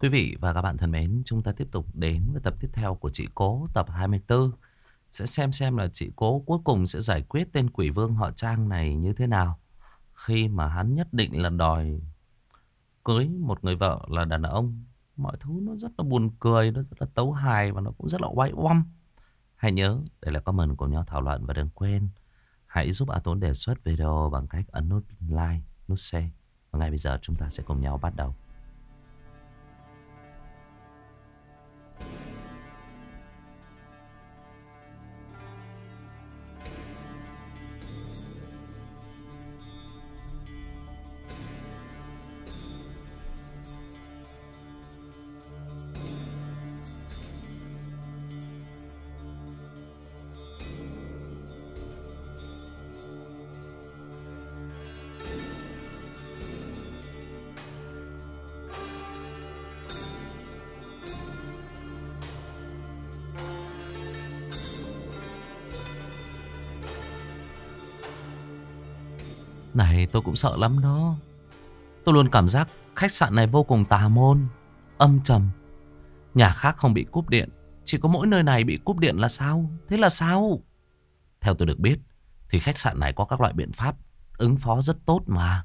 Quý vị và các bạn thân mến, chúng ta tiếp tục đến với tập tiếp theo của chị Cố, tập 24. Sẽ xem xem là chị Cố cuối cùng sẽ giải quyết tên quỷ vương họ Trang này như thế nào. Khi mà hắn nhất định là đòi cưới một người vợ là đàn ông. Mọi thứ nó rất là buồn cười, nó rất là tấu hài và nó cũng rất là oai oăm. Hãy nhớ, đây là comment của nhau thảo luận và đừng quên. Hãy giúp A à Tốn đề xuất video bằng cách ấn nút like, nút share. Và ngay bây giờ chúng ta sẽ cùng nhau bắt đầu. cũng sợ lắm đó Tôi luôn cảm giác khách sạn này vô cùng tà môn Âm trầm Nhà khác không bị cúp điện Chỉ có mỗi nơi này bị cúp điện là sao Thế là sao Theo tôi được biết Thì khách sạn này có các loại biện pháp Ứng phó rất tốt mà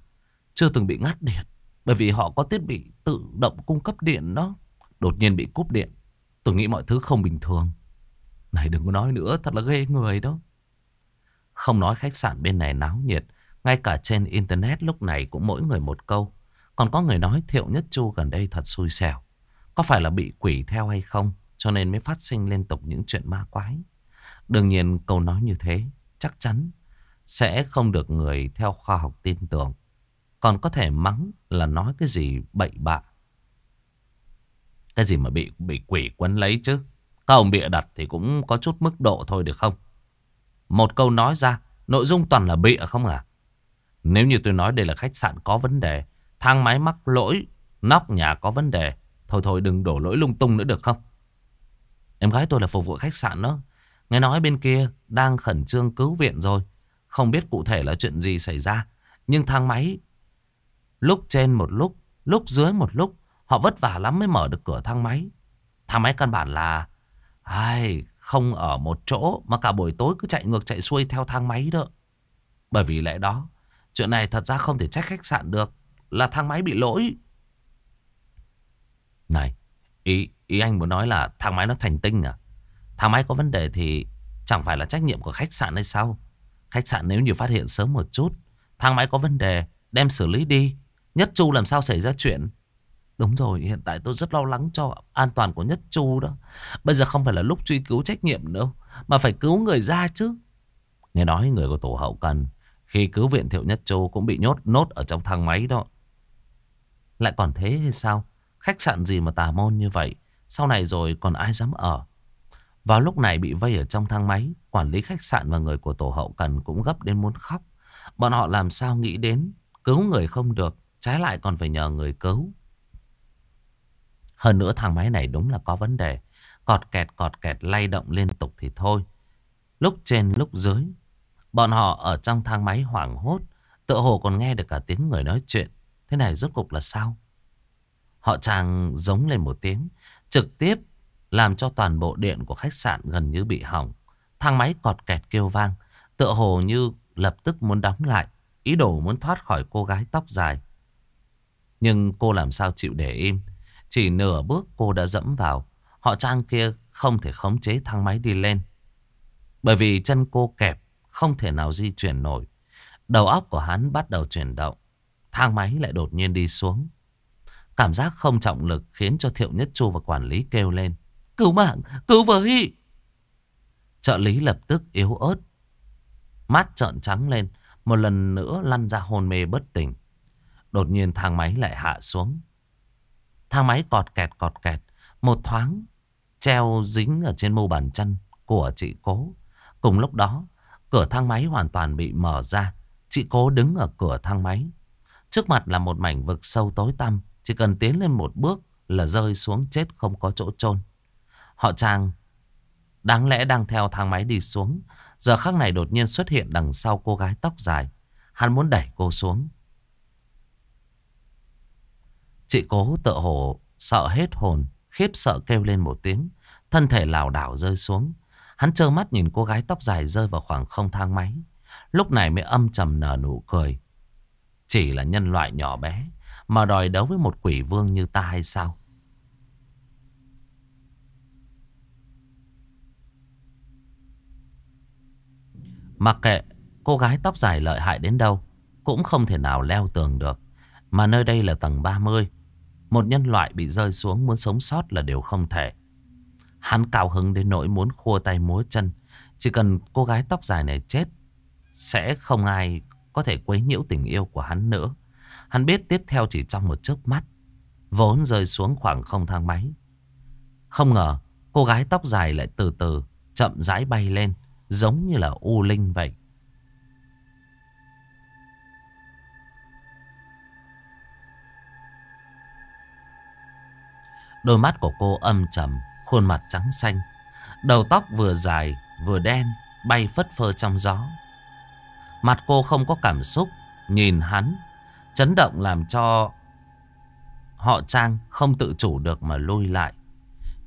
Chưa từng bị ngắt điện Bởi vì họ có thiết bị tự động cung cấp điện đó Đột nhiên bị cúp điện Tôi nghĩ mọi thứ không bình thường Này đừng có nói nữa Thật là ghê người đó Không nói khách sạn bên này náo nhiệt ngay cả trên Internet lúc này cũng mỗi người một câu. Còn có người nói Thiệu Nhất Chu gần đây thật xui xẻo. Có phải là bị quỷ theo hay không? Cho nên mới phát sinh liên tục những chuyện ma quái. Đương nhiên câu nói như thế chắc chắn sẽ không được người theo khoa học tin tưởng. Còn có thể mắng là nói cái gì bậy bạ. Cái gì mà bị bị quỷ quấn lấy chứ. Các ông bịa đặt thì cũng có chút mức độ thôi được không? Một câu nói ra, nội dung toàn là bịa không à? Nếu như tôi nói đây là khách sạn có vấn đề, thang máy mắc lỗi, nóc nhà có vấn đề, thôi thôi đừng đổ lỗi lung tung nữa được không? Em gái tôi là phục vụ khách sạn đó. Nghe nói bên kia đang khẩn trương cứu viện rồi. Không biết cụ thể là chuyện gì xảy ra. Nhưng thang máy lúc trên một lúc, lúc dưới một lúc, họ vất vả lắm mới mở được cửa thang máy. Thang máy căn bản là ai không ở một chỗ mà cả buổi tối cứ chạy ngược chạy xuôi theo thang máy đó. Bởi vì lẽ đó, Chuyện này thật ra không thể trách khách sạn được. Là thang máy bị lỗi. Này, ý, ý anh muốn nói là thang máy nó thành tinh à? Thang máy có vấn đề thì chẳng phải là trách nhiệm của khách sạn hay sao? Khách sạn nếu như phát hiện sớm một chút, thang máy có vấn đề, đem xử lý đi. Nhất Chu làm sao xảy ra chuyện? Đúng rồi, hiện tại tôi rất lo lắng cho an toàn của Nhất Chu đó. Bây giờ không phải là lúc truy cứu trách nhiệm đâu, mà phải cứu người ra chứ. Nghe nói người của tổ hậu cần khi cứu viện Thiệu Nhất Châu cũng bị nhốt nốt ở trong thang máy đó. Lại còn thế hay sao? Khách sạn gì mà tà môn như vậy? Sau này rồi còn ai dám ở? Vào lúc này bị vây ở trong thang máy, quản lý khách sạn và người của tổ hậu cần cũng gấp đến muốn khóc. Bọn họ làm sao nghĩ đến, cứu người không được, trái lại còn phải nhờ người cứu. Hơn nữa thang máy này đúng là có vấn đề. Cọt kẹt cọt kẹt lay động liên tục thì thôi. Lúc trên lúc dưới Bọn họ ở trong thang máy hoảng hốt, tựa hồ còn nghe được cả tiếng người nói chuyện. Thế này rốt cục là sao? Họ chàng giống lên một tiếng, trực tiếp làm cho toàn bộ điện của khách sạn gần như bị hỏng. Thang máy cọt kẹt kêu vang, tựa hồ như lập tức muốn đóng lại, ý đồ muốn thoát khỏi cô gái tóc dài. Nhưng cô làm sao chịu để im, chỉ nửa bước cô đã dẫm vào, họ trang kia không thể khống chế thang máy đi lên. Bởi vì chân cô kẹp không thể nào di chuyển nổi. Đầu óc của hắn bắt đầu chuyển động, thang máy lại đột nhiên đi xuống. Cảm giác không trọng lực khiến cho Thiệu Nhất Chu và quản lý kêu lên. Cứu mạng, cứu với! Trợ lý lập tức yếu ớt. Mắt trợn trắng lên, một lần nữa lăn ra hôn mê bất tỉnh. Đột nhiên thang máy lại hạ xuống. Thang máy cọt kẹt cọt kẹt, một thoáng treo dính ở trên mu bàn chân của chị cố. Cùng lúc đó, Cửa thang máy hoàn toàn bị mở ra. Chị cố đứng ở cửa thang máy. Trước mặt là một mảnh vực sâu tối tăm. Chỉ cần tiến lên một bước là rơi xuống chết không có chỗ chôn Họ chàng đáng lẽ đang theo thang máy đi xuống. Giờ khắc này đột nhiên xuất hiện đằng sau cô gái tóc dài. Hắn muốn đẩy cô xuống. Chị cố tựa hồ sợ hết hồn, khiếp sợ kêu lên một tiếng, thân thể lảo đảo rơi xuống. Hắn trơ mắt nhìn cô gái tóc dài rơi vào khoảng không thang máy. Lúc này mới âm trầm nở nụ cười. Chỉ là nhân loại nhỏ bé mà đòi đấu với một quỷ vương như ta hay sao? Mặc kệ cô gái tóc dài lợi hại đến đâu cũng không thể nào leo tường được. Mà nơi đây là tầng 30. Một nhân loại bị rơi xuống muốn sống sót là điều không thể. Hắn cao hứng đến nỗi muốn khua tay múa chân. Chỉ cần cô gái tóc dài này chết, sẽ không ai có thể quấy nhiễu tình yêu của hắn nữa. Hắn biết tiếp theo chỉ trong một chớp mắt, vốn rơi xuống khoảng không thang máy. Không ngờ, cô gái tóc dài lại từ từ, chậm rãi bay lên, giống như là U Linh vậy. Đôi mắt của cô âm trầm khuôn mặt trắng xanh. Đầu tóc vừa dài vừa đen bay phất phơ trong gió. Mặt cô không có cảm xúc, nhìn hắn, chấn động làm cho họ Trang không tự chủ được mà lôi lại.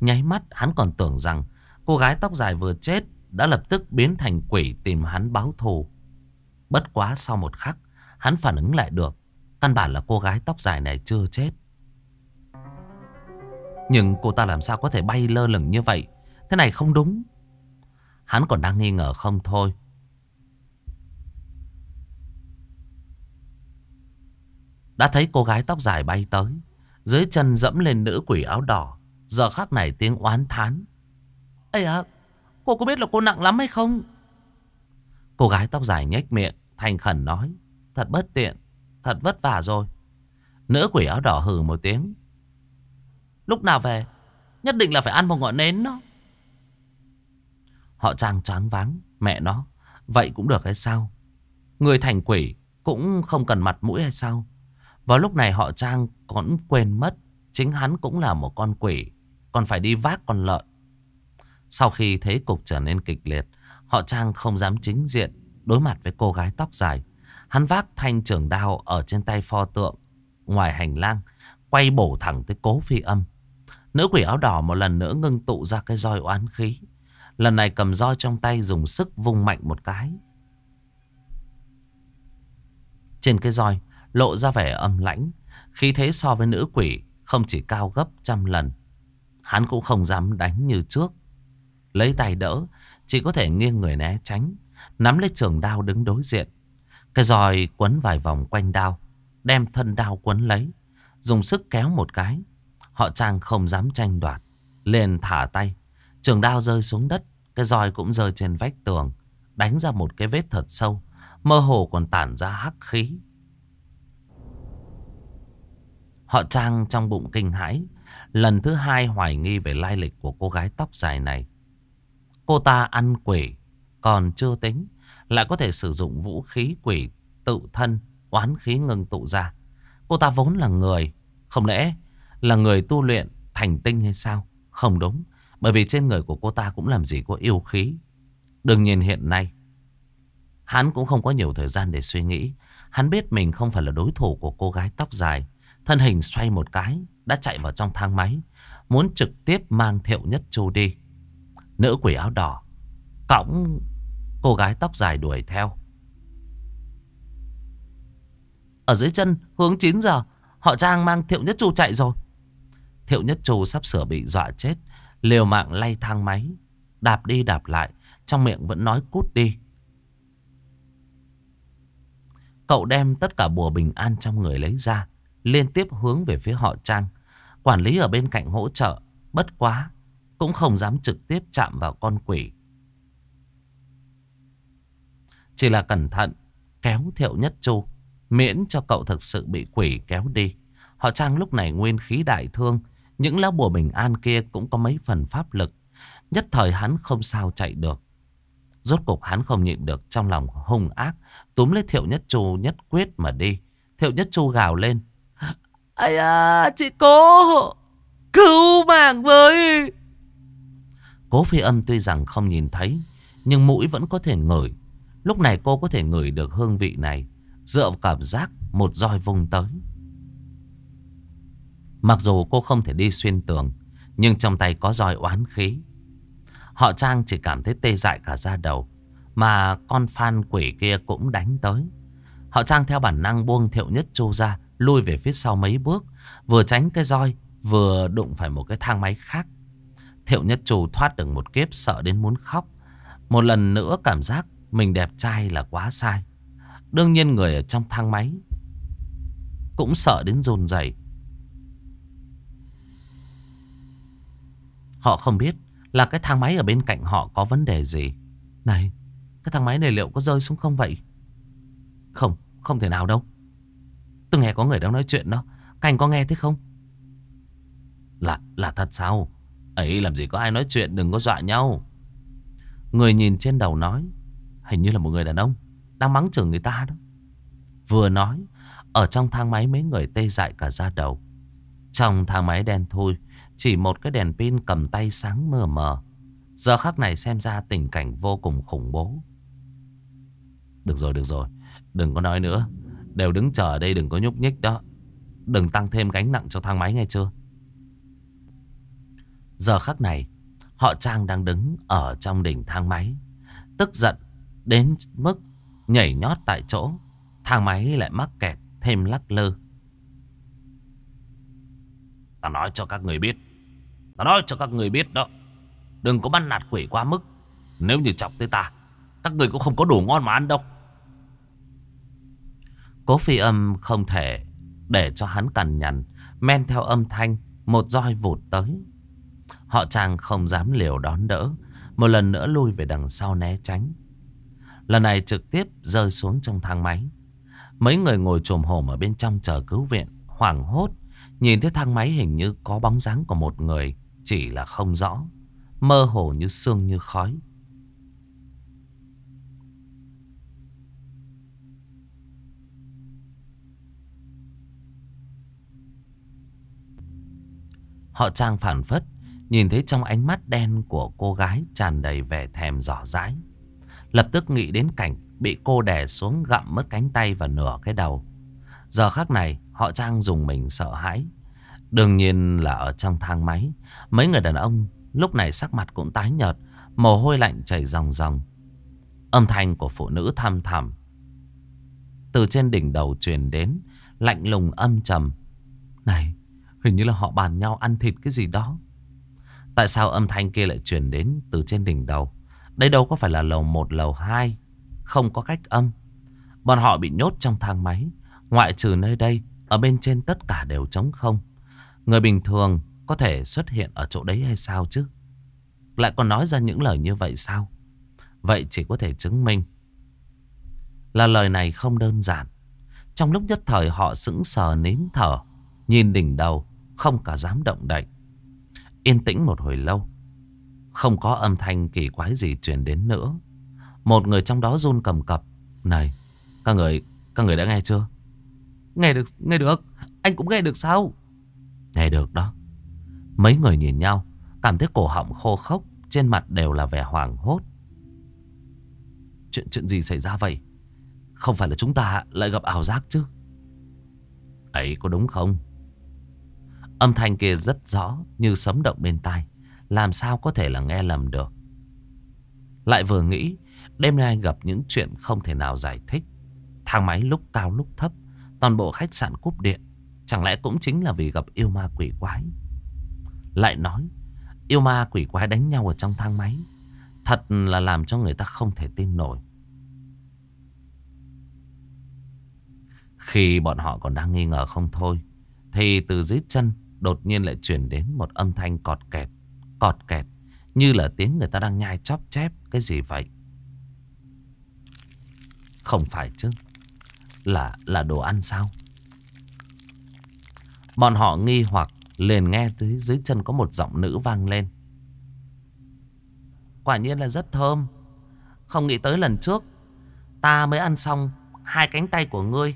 Nháy mắt hắn còn tưởng rằng cô gái tóc dài vừa chết đã lập tức biến thành quỷ tìm hắn báo thù. Bất quá sau một khắc, hắn phản ứng lại được. Căn bản là cô gái tóc dài này chưa chết. Nhưng cô ta làm sao có thể bay lơ lửng như vậy Thế này không đúng Hắn còn đang nghi ngờ không thôi Đã thấy cô gái tóc dài bay tới Dưới chân dẫm lên nữ quỷ áo đỏ Giờ khắc này tiếng oán thán Ây à Cô có biết là cô nặng lắm hay không Cô gái tóc dài nhếch miệng Thành khẩn nói Thật bất tiện Thật vất vả rồi Nữ quỷ áo đỏ hừ một tiếng Lúc nào về Nhất định là phải ăn một ngọn nến đó Họ chàng choáng váng Mẹ nó Vậy cũng được hay sao Người thành quỷ Cũng không cần mặt mũi hay sao Vào lúc này họ trang còn quên mất Chính hắn cũng là một con quỷ Còn phải đi vác con lợn Sau khi thấy cục trở nên kịch liệt Họ trang không dám chính diện Đối mặt với cô gái tóc dài Hắn vác thanh trường đao ở trên tay pho tượng Ngoài hành lang Quay bổ thẳng tới cố phi âm Nữ quỷ áo đỏ một lần nữa ngưng tụ ra cái roi oán khí. Lần này cầm roi trong tay dùng sức vung mạnh một cái. Trên cái roi lộ ra vẻ âm lãnh. Khi thế so với nữ quỷ không chỉ cao gấp trăm lần. Hắn cũng không dám đánh như trước. Lấy tay đỡ chỉ có thể nghiêng người né tránh. Nắm lấy trường đao đứng đối diện. Cái roi quấn vài vòng quanh đao. Đem thân đao quấn lấy. Dùng sức kéo một cái Họ Trang không dám tranh đoạt. Liền thả tay. Trường đao rơi xuống đất. Cái roi cũng rơi trên vách tường. Đánh ra một cái vết thật sâu. Mơ hồ còn tản ra hắc khí. Họ Trang trong bụng kinh hãi. Lần thứ hai hoài nghi về lai lịch của cô gái tóc dài này. Cô ta ăn quỷ. Còn chưa tính. Lại có thể sử dụng vũ khí quỷ tự thân. Oán khí ngừng tụ ra. Cô ta vốn là người. Không lẽ là người tu luyện thành tinh hay sao? Không đúng. Bởi vì trên người của cô ta cũng làm gì có yêu khí. Đương nhiên hiện nay, hắn cũng không có nhiều thời gian để suy nghĩ. Hắn biết mình không phải là đối thủ của cô gái tóc dài. Thân hình xoay một cái, đã chạy vào trong thang máy. Muốn trực tiếp mang thiệu nhất châu đi. Nữ quỷ áo đỏ, cõng cô gái tóc dài đuổi theo. Ở dưới chân, hướng 9 giờ, họ Trang mang thiệu nhất chu chạy rồi. Thiệu Nhất Chu sắp sửa bị dọa chết Liều mạng lay thang máy Đạp đi đạp lại Trong miệng vẫn nói cút đi Cậu đem tất cả bùa bình an trong người lấy ra Liên tiếp hướng về phía họ Trang Quản lý ở bên cạnh hỗ trợ Bất quá Cũng không dám trực tiếp chạm vào con quỷ Chỉ là cẩn thận Kéo Thiệu Nhất Chu Miễn cho cậu thực sự bị quỷ kéo đi Họ Trang lúc này nguyên khí đại thương những lá bùa bình an kia cũng có mấy phần pháp lực. Nhất thời hắn không sao chạy được. Rốt cục hắn không nhịn được trong lòng hung ác. Túm lấy thiệu nhất chu nhất quyết mà đi. Thiệu nhất chu gào lên. Ây à, chị cố, cứu mạng với. Cố phi âm tuy rằng không nhìn thấy, nhưng mũi vẫn có thể ngửi. Lúc này cô có thể ngửi được hương vị này. Dựa vào cảm giác một roi vùng tới. Mặc dù cô không thể đi xuyên tường Nhưng trong tay có roi oán khí Họ Trang chỉ cảm thấy tê dại cả da đầu Mà con fan quỷ kia cũng đánh tới Họ Trang theo bản năng buông thiệu nhất chu ra Lui về phía sau mấy bước Vừa tránh cái roi Vừa đụng phải một cái thang máy khác Thiệu nhất chu thoát được một kiếp sợ đến muốn khóc Một lần nữa cảm giác Mình đẹp trai là quá sai Đương nhiên người ở trong thang máy Cũng sợ đến run rẩy Họ không biết là cái thang máy ở bên cạnh họ có vấn đề gì. Này, cái thang máy này liệu có rơi xuống không vậy? Không, không thể nào đâu. Tôi nghe có người đang nói chuyện đó. Các có nghe thấy không? Là, là thật sao? Ấy làm gì có ai nói chuyện đừng có dọa nhau. Người nhìn trên đầu nói. Hình như là một người đàn ông đang mắng chửi người ta đó. Vừa nói, ở trong thang máy mấy người tê dại cả da đầu. Trong thang máy đen thôi chỉ một cái đèn pin cầm tay sáng mờ mờ. Giờ khắc này xem ra tình cảnh vô cùng khủng bố. Được rồi, được rồi. Đừng có nói nữa. Đều đứng chờ ở đây đừng có nhúc nhích đó. Đừng tăng thêm gánh nặng cho thang máy nghe chưa? Giờ khắc này, họ Trang đang đứng ở trong đỉnh thang máy. Tức giận đến mức nhảy nhót tại chỗ. Thang máy lại mắc kẹt thêm lắc lư. Tao nói cho các người biết Ta nói cho các người biết đó. Đừng có bắt nạt quỷ quá mức. Nếu như chọc tới ta, các người cũng không có đủ ngon mà ăn đâu. Cố phi âm không thể để cho hắn cằn nhằn. Men theo âm thanh, một roi vụt tới. Họ chàng không dám liều đón đỡ. Một lần nữa lui về đằng sau né tránh. Lần này trực tiếp rơi xuống trong thang máy. Mấy người ngồi trồm hổm ở bên trong chờ cứu viện, hoảng hốt. Nhìn thấy thang máy hình như có bóng dáng của một người. Chỉ là không rõ Mơ hồ như sương như khói Họ trang phản phất Nhìn thấy trong ánh mắt đen của cô gái tràn đầy vẻ thèm rõ rãi Lập tức nghĩ đến cảnh Bị cô đè xuống gặm mất cánh tay và nửa cái đầu Giờ khắc này họ trang dùng mình sợ hãi Đương nhiên là ở trong thang máy Mấy người đàn ông lúc này sắc mặt cũng tái nhợt Mồ hôi lạnh chảy ròng ròng Âm thanh của phụ nữ thăm thẳm Từ trên đỉnh đầu truyền đến Lạnh lùng âm trầm Này hình như là họ bàn nhau ăn thịt cái gì đó Tại sao âm thanh kia lại truyền đến từ trên đỉnh đầu Đây đâu có phải là lầu 1 lầu 2 Không có cách âm Bọn họ bị nhốt trong thang máy Ngoại trừ nơi đây Ở bên trên tất cả đều trống không Người bình thường có thể xuất hiện ở chỗ đấy hay sao chứ? Lại còn nói ra những lời như vậy sao? Vậy chỉ có thể chứng minh là lời này không đơn giản. Trong lúc nhất thời họ sững sờ nín thở, nhìn đỉnh đầu, không cả dám động đậy. Yên tĩnh một hồi lâu, không có âm thanh kỳ quái gì truyền đến nữa. Một người trong đó run cầm cập. Này, các người, các người đã nghe chưa? Nghe được, nghe được, anh cũng nghe được sao? Nghe được đó. Mấy người nhìn nhau, cảm thấy cổ họng khô khốc, trên mặt đều là vẻ hoảng hốt. Chuyện chuyện gì xảy ra vậy? Không phải là chúng ta lại gặp ảo giác chứ? Ấy có đúng không? Âm thanh kia rất rõ như sấm động bên tai. Làm sao có thể là nghe lầm được? Lại vừa nghĩ, đêm nay gặp những chuyện không thể nào giải thích. Thang máy lúc cao lúc thấp, toàn bộ khách sạn cúp điện. Chẳng lẽ cũng chính là vì gặp yêu ma quỷ quái Lại nói Yêu ma quỷ quái đánh nhau ở trong thang máy Thật là làm cho người ta không thể tin nổi Khi bọn họ còn đang nghi ngờ không thôi Thì từ dưới chân Đột nhiên lại chuyển đến một âm thanh cọt kẹt Cọt kẹt Như là tiếng người ta đang nhai chóp chép Cái gì vậy Không phải chứ Là là đồ ăn sao Bọn họ nghi hoặc liền nghe tới dưới chân có một giọng nữ vang lên. Quả nhiên là rất thơm. Không nghĩ tới lần trước ta mới ăn xong hai cánh tay của ngươi.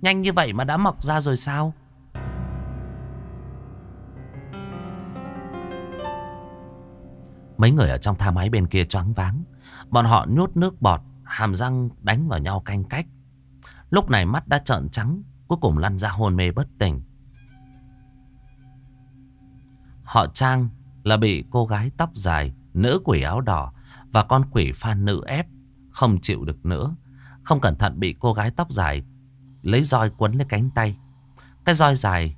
Nhanh như vậy mà đã mọc ra rồi sao? Mấy người ở trong thang máy bên kia choáng váng. Bọn họ nhốt nước bọt, hàm răng đánh vào nhau canh cách. Lúc này mắt đã trợn trắng, cuối cùng lăn ra hôn mê bất tỉnh. Họ Trang là bị cô gái tóc dài, nữ quỷ áo đỏ và con quỷ phan nữ ép. Không chịu được nữa. Không cẩn thận bị cô gái tóc dài lấy roi quấn lấy cánh tay. Cái roi dài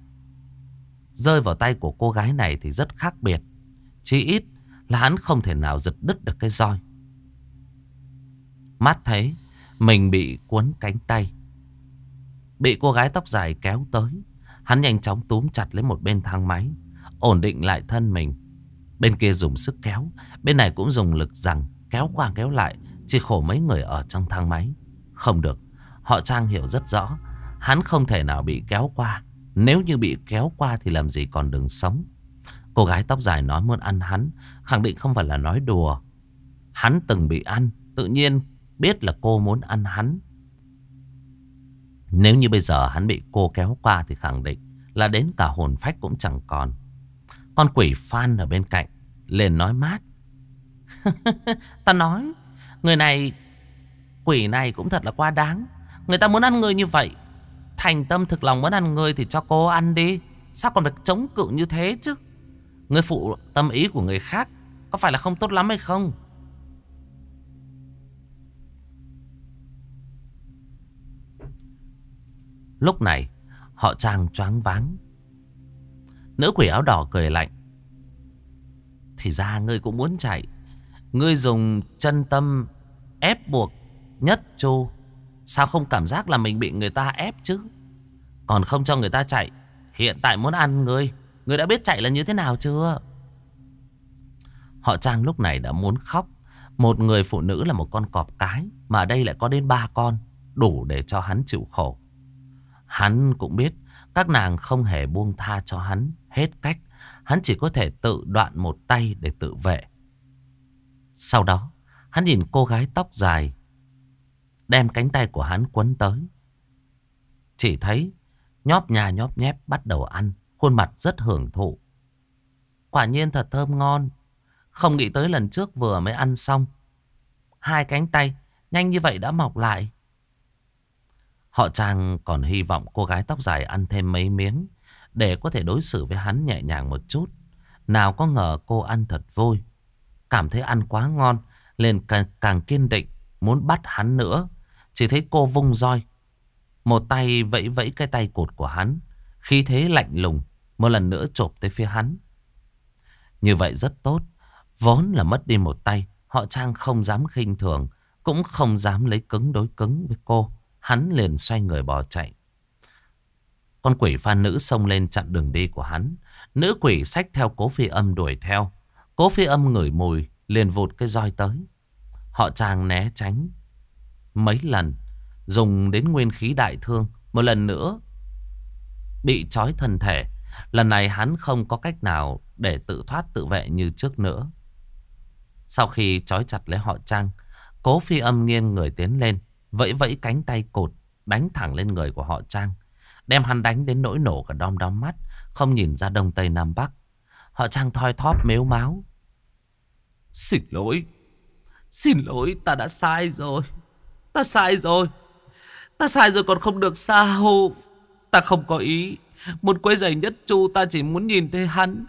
rơi vào tay của cô gái này thì rất khác biệt. Chỉ ít là hắn không thể nào giật đứt được cái roi. Mắt thấy mình bị cuốn cánh tay. Bị cô gái tóc dài kéo tới. Hắn nhanh chóng túm chặt lấy một bên thang máy ổn định lại thân mình. Bên kia dùng sức kéo, bên này cũng dùng lực rằng kéo qua kéo lại, chỉ khổ mấy người ở trong thang máy. Không được, họ Trang hiểu rất rõ, hắn không thể nào bị kéo qua. Nếu như bị kéo qua thì làm gì còn đường sống. Cô gái tóc dài nói muốn ăn hắn, khẳng định không phải là nói đùa. Hắn từng bị ăn, tự nhiên biết là cô muốn ăn hắn. Nếu như bây giờ hắn bị cô kéo qua thì khẳng định là đến cả hồn phách cũng chẳng còn. Con quỷ Phan ở bên cạnh lên nói mát. ta nói, người này, quỷ này cũng thật là quá đáng. Người ta muốn ăn người như vậy. Thành tâm thực lòng muốn ăn người thì cho cô ăn đi. Sao còn phải chống cự như thế chứ? Người phụ tâm ý của người khác có phải là không tốt lắm hay không? Lúc này, họ trang choáng váng Nữ quỷ áo đỏ cười lạnh. Thì ra ngươi cũng muốn chạy. Ngươi dùng chân tâm ép buộc nhất chu. Sao không cảm giác là mình bị người ta ép chứ? Còn không cho người ta chạy. Hiện tại muốn ăn ngươi. Ngươi đã biết chạy là như thế nào chưa? Họ Trang lúc này đã muốn khóc. Một người phụ nữ là một con cọp cái. Mà đây lại có đến ba con. Đủ để cho hắn chịu khổ. Hắn cũng biết các nàng không hề buông tha cho hắn. Hết cách, hắn chỉ có thể tự đoạn một tay để tự vệ. Sau đó, hắn nhìn cô gái tóc dài, đem cánh tay của hắn quấn tới. Chỉ thấy, nhóp nhà nhóp nhép bắt đầu ăn, khuôn mặt rất hưởng thụ. Quả nhiên thật thơm ngon, không nghĩ tới lần trước vừa mới ăn xong. Hai cánh tay, nhanh như vậy đã mọc lại. Họ chàng còn hy vọng cô gái tóc dài ăn thêm mấy miếng để có thể đối xử với hắn nhẹ nhàng một chút. Nào có ngờ cô ăn thật vui. Cảm thấy ăn quá ngon, liền càng, càng kiên định, muốn bắt hắn nữa. Chỉ thấy cô vung roi. Một tay vẫy vẫy cái tay cột của hắn. Khi thế lạnh lùng, một lần nữa chộp tới phía hắn. Như vậy rất tốt. Vốn là mất đi một tay, họ Trang không dám khinh thường, cũng không dám lấy cứng đối cứng với cô. Hắn liền xoay người bỏ chạy. Con quỷ pha nữ xông lên chặn đường đi của hắn. Nữ quỷ xách theo cố phi âm đuổi theo. Cố phi âm ngửi mùi, liền vụt cái roi tới. Họ chàng né tránh. Mấy lần, dùng đến nguyên khí đại thương. Một lần nữa, bị trói thân thể. Lần này hắn không có cách nào để tự thoát tự vệ như trước nữa. Sau khi trói chặt lấy họ trang, cố phi âm nghiêng người tiến lên, vẫy vẫy cánh tay cột, đánh thẳng lên người của họ trang. Đem hắn đánh đến nỗi nổ cả đom đóm mắt Không nhìn ra đông tây nam bắc Họ trang thoi thóp mếu máu Xin lỗi Xin lỗi ta đã sai rồi Ta sai rồi Ta sai rồi còn không được sao Ta không có ý Muốn quấy giày nhất chu ta chỉ muốn nhìn thấy hắn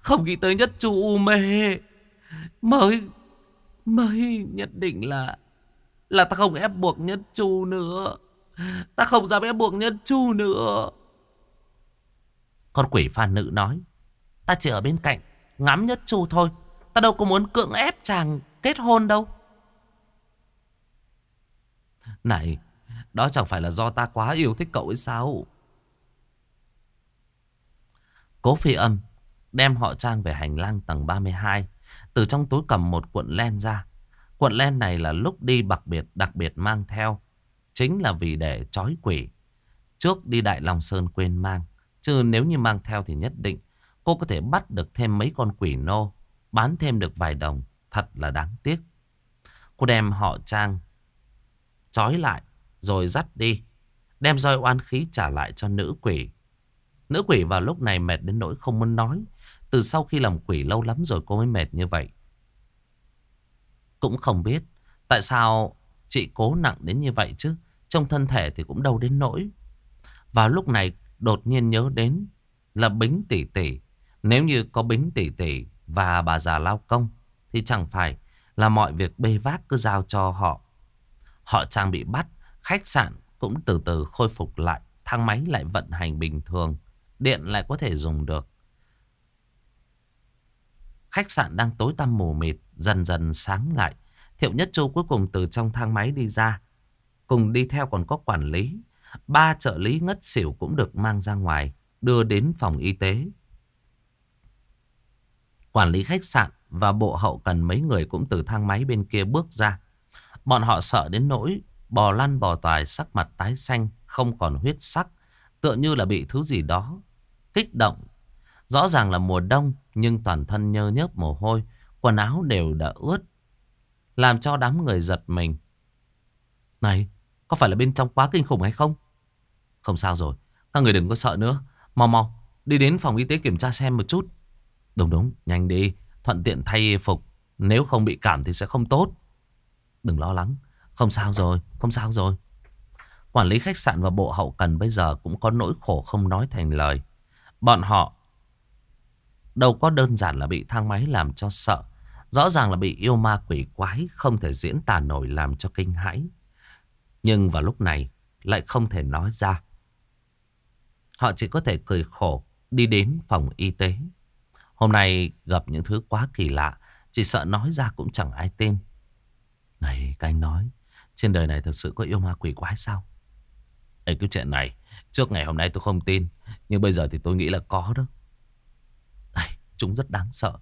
Không nghĩ tới nhất chu u mê Mới Mới nhất định là Là ta không ép buộc nhất chu nữa Ta không dám ép buộc nhân chu nữa Con quỷ phàn nữ nói Ta chỉ ở bên cạnh Ngắm nhất chu thôi Ta đâu có muốn cưỡng ép chàng kết hôn đâu Này Đó chẳng phải là do ta quá yêu thích cậu ấy sao Cố phi âm Đem họ trang về hành lang tầng 32 Từ trong túi cầm một cuộn len ra Cuộn len này là lúc đi đặc biệt đặc biệt mang theo Chính là vì để trói quỷ Trước đi Đại Long Sơn quên mang Chứ nếu như mang theo thì nhất định Cô có thể bắt được thêm mấy con quỷ nô Bán thêm được vài đồng Thật là đáng tiếc Cô đem họ trang Trói lại rồi dắt đi Đem roi oan khí trả lại cho nữ quỷ Nữ quỷ vào lúc này mệt đến nỗi không muốn nói Từ sau khi làm quỷ lâu lắm rồi cô mới mệt như vậy Cũng không biết Tại sao chị cố nặng đến như vậy chứ trong thân thể thì cũng đau đến nỗi. Vào lúc này đột nhiên nhớ đến là Bính Tỷ Tỷ. Nếu như có Bính Tỷ Tỷ và bà già lao công thì chẳng phải là mọi việc bê vác cứ giao cho họ. Họ trang bị bắt, khách sạn cũng từ từ khôi phục lại, thang máy lại vận hành bình thường, điện lại có thể dùng được. Khách sạn đang tối tăm mù mịt, dần dần sáng lại. Thiệu Nhất Châu cuối cùng từ trong thang máy đi ra, Cùng đi theo còn có quản lý. Ba trợ lý ngất xỉu cũng được mang ra ngoài, đưa đến phòng y tế. Quản lý khách sạn và bộ hậu cần mấy người cũng từ thang máy bên kia bước ra. Bọn họ sợ đến nỗi bò lăn bò toài sắc mặt tái xanh, không còn huyết sắc, tựa như là bị thứ gì đó kích động. Rõ ràng là mùa đông nhưng toàn thân nhơ nhớp mồ hôi, quần áo đều đã ướt, làm cho đám người giật mình. Này, có phải là bên trong quá kinh khủng hay không? Không sao rồi. Các người đừng có sợ nữa. Mau mau, đi đến phòng y tế kiểm tra xem một chút. Đúng đúng, nhanh đi. Thuận tiện thay phục. Nếu không bị cảm thì sẽ không tốt. Đừng lo lắng. Không sao rồi, không sao rồi. Quản lý khách sạn và bộ hậu cần bây giờ cũng có nỗi khổ không nói thành lời. Bọn họ đâu có đơn giản là bị thang máy làm cho sợ. Rõ ràng là bị yêu ma quỷ quái không thể diễn tả nổi làm cho kinh hãi. Nhưng vào lúc này lại không thể nói ra. Họ chỉ có thể cười khổ đi đến phòng y tế. Hôm nay gặp những thứ quá kỳ lạ, chỉ sợ nói ra cũng chẳng ai tin. Này, các anh nói, trên đời này thật sự có yêu ma quỷ quái sao? Ê, cái chuyện này, trước ngày hôm nay tôi không tin, nhưng bây giờ thì tôi nghĩ là có đó. Này, chúng rất đáng sợ,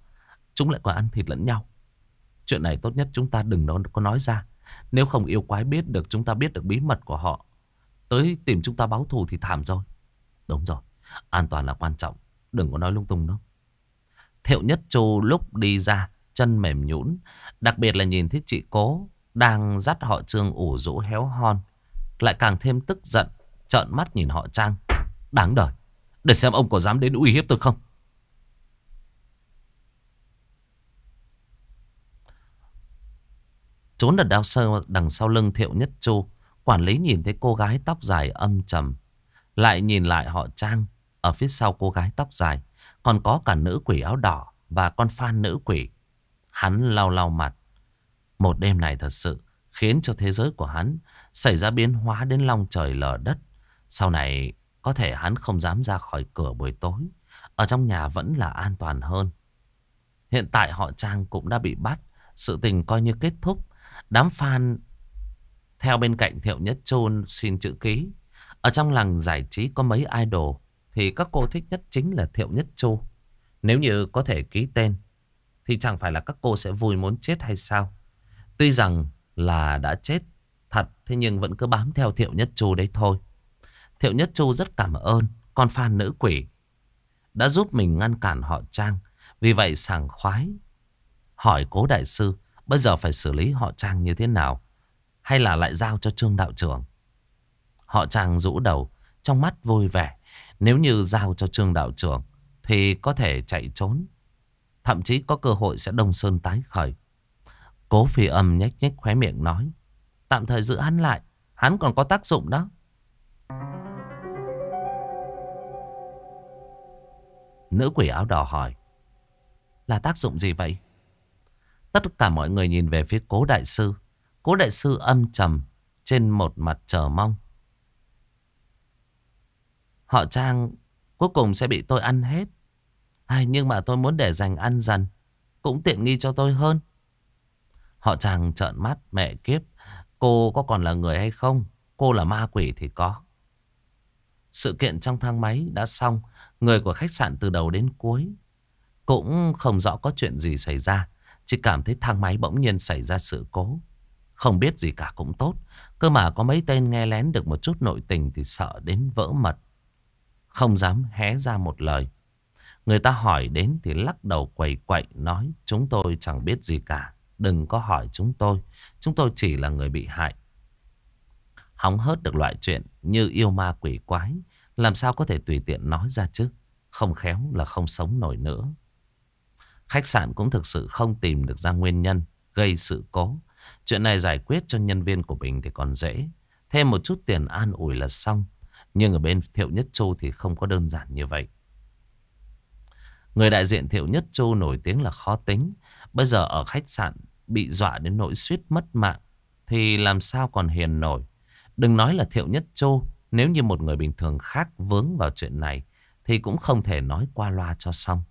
chúng lại còn ăn thịt lẫn nhau. Chuyện này tốt nhất chúng ta đừng có nói ra. Nếu không yêu quái biết được chúng ta biết được bí mật của họ Tới tìm chúng ta báo thù thì thảm rồi Đúng rồi An toàn là quan trọng Đừng có nói lung tung đâu Thiệu Nhất châu lúc đi ra Chân mềm nhũn Đặc biệt là nhìn thấy chị cố Đang dắt họ Trương ủ rũ héo hon Lại càng thêm tức giận Trợn mắt nhìn họ Trang Đáng đời Để xem ông có dám đến uy hiếp tôi không Trốn ở đao sơ đằng sau lưng Thiệu Nhất Chu. Quản lý nhìn thấy cô gái tóc dài âm trầm. Lại nhìn lại họ Trang. Ở phía sau cô gái tóc dài. Còn có cả nữ quỷ áo đỏ. Và con phan nữ quỷ. Hắn lau lau mặt. Một đêm này thật sự khiến cho thế giới của hắn xảy ra biến hóa đến long trời lở đất. Sau này có thể hắn không dám ra khỏi cửa buổi tối. Ở trong nhà vẫn là an toàn hơn. Hiện tại họ Trang cũng đã bị bắt. Sự tình coi như kết thúc. Đám fan theo bên cạnh Thiệu Nhất Chôn xin chữ ký. Ở trong làng giải trí có mấy idol thì các cô thích nhất chính là Thiệu Nhất Chu. Nếu như có thể ký tên thì chẳng phải là các cô sẽ vui muốn chết hay sao. Tuy rằng là đã chết thật thế nhưng vẫn cứ bám theo Thiệu Nhất Chu đấy thôi. Thiệu Nhất Chu rất cảm ơn con fan nữ quỷ đã giúp mình ngăn cản họ Trang. Vì vậy sảng khoái hỏi cố đại sư Bây giờ phải xử lý họ Trang như thế nào Hay là lại giao cho Trương Đạo trưởng Họ Trang rũ đầu Trong mắt vui vẻ Nếu như giao cho Trương Đạo trưởng Thì có thể chạy trốn Thậm chí có cơ hội sẽ đông sơn tái khởi Cố phi âm nhếch nhếch khóe miệng nói Tạm thời giữ hắn lại Hắn còn có tác dụng đó Nữ quỷ áo đỏ hỏi Là tác dụng gì vậy? Tất cả mọi người nhìn về phía cố đại sư. Cố đại sư âm trầm trên một mặt chờ mong. Họ Trang cuối cùng sẽ bị tôi ăn hết. Ai, nhưng mà tôi muốn để dành ăn dần. Cũng tiện nghi cho tôi hơn. Họ Trang trợn mắt mẹ kiếp. Cô có còn là người hay không? Cô là ma quỷ thì có. Sự kiện trong thang máy đã xong. Người của khách sạn từ đầu đến cuối. Cũng không rõ có chuyện gì xảy ra. Chỉ cảm thấy thang máy bỗng nhiên xảy ra sự cố. Không biết gì cả cũng tốt. Cơ mà có mấy tên nghe lén được một chút nội tình thì sợ đến vỡ mật. Không dám hé ra một lời. Người ta hỏi đến thì lắc đầu quầy quậy nói chúng tôi chẳng biết gì cả. Đừng có hỏi chúng tôi. Chúng tôi chỉ là người bị hại. Hóng hớt được loại chuyện như yêu ma quỷ quái. Làm sao có thể tùy tiện nói ra chứ. Không khéo là không sống nổi nữa. Khách sạn cũng thực sự không tìm được ra nguyên nhân gây sự cố. Chuyện này giải quyết cho nhân viên của mình thì còn dễ. Thêm một chút tiền an ủi là xong. Nhưng ở bên Thiệu Nhất Châu thì không có đơn giản như vậy. Người đại diện Thiệu Nhất Châu nổi tiếng là khó tính. Bây giờ ở khách sạn bị dọa đến nỗi suýt mất mạng. Thì làm sao còn hiền nổi. Đừng nói là Thiệu Nhất Châu. Nếu như một người bình thường khác vướng vào chuyện này. Thì cũng không thể nói qua loa cho xong.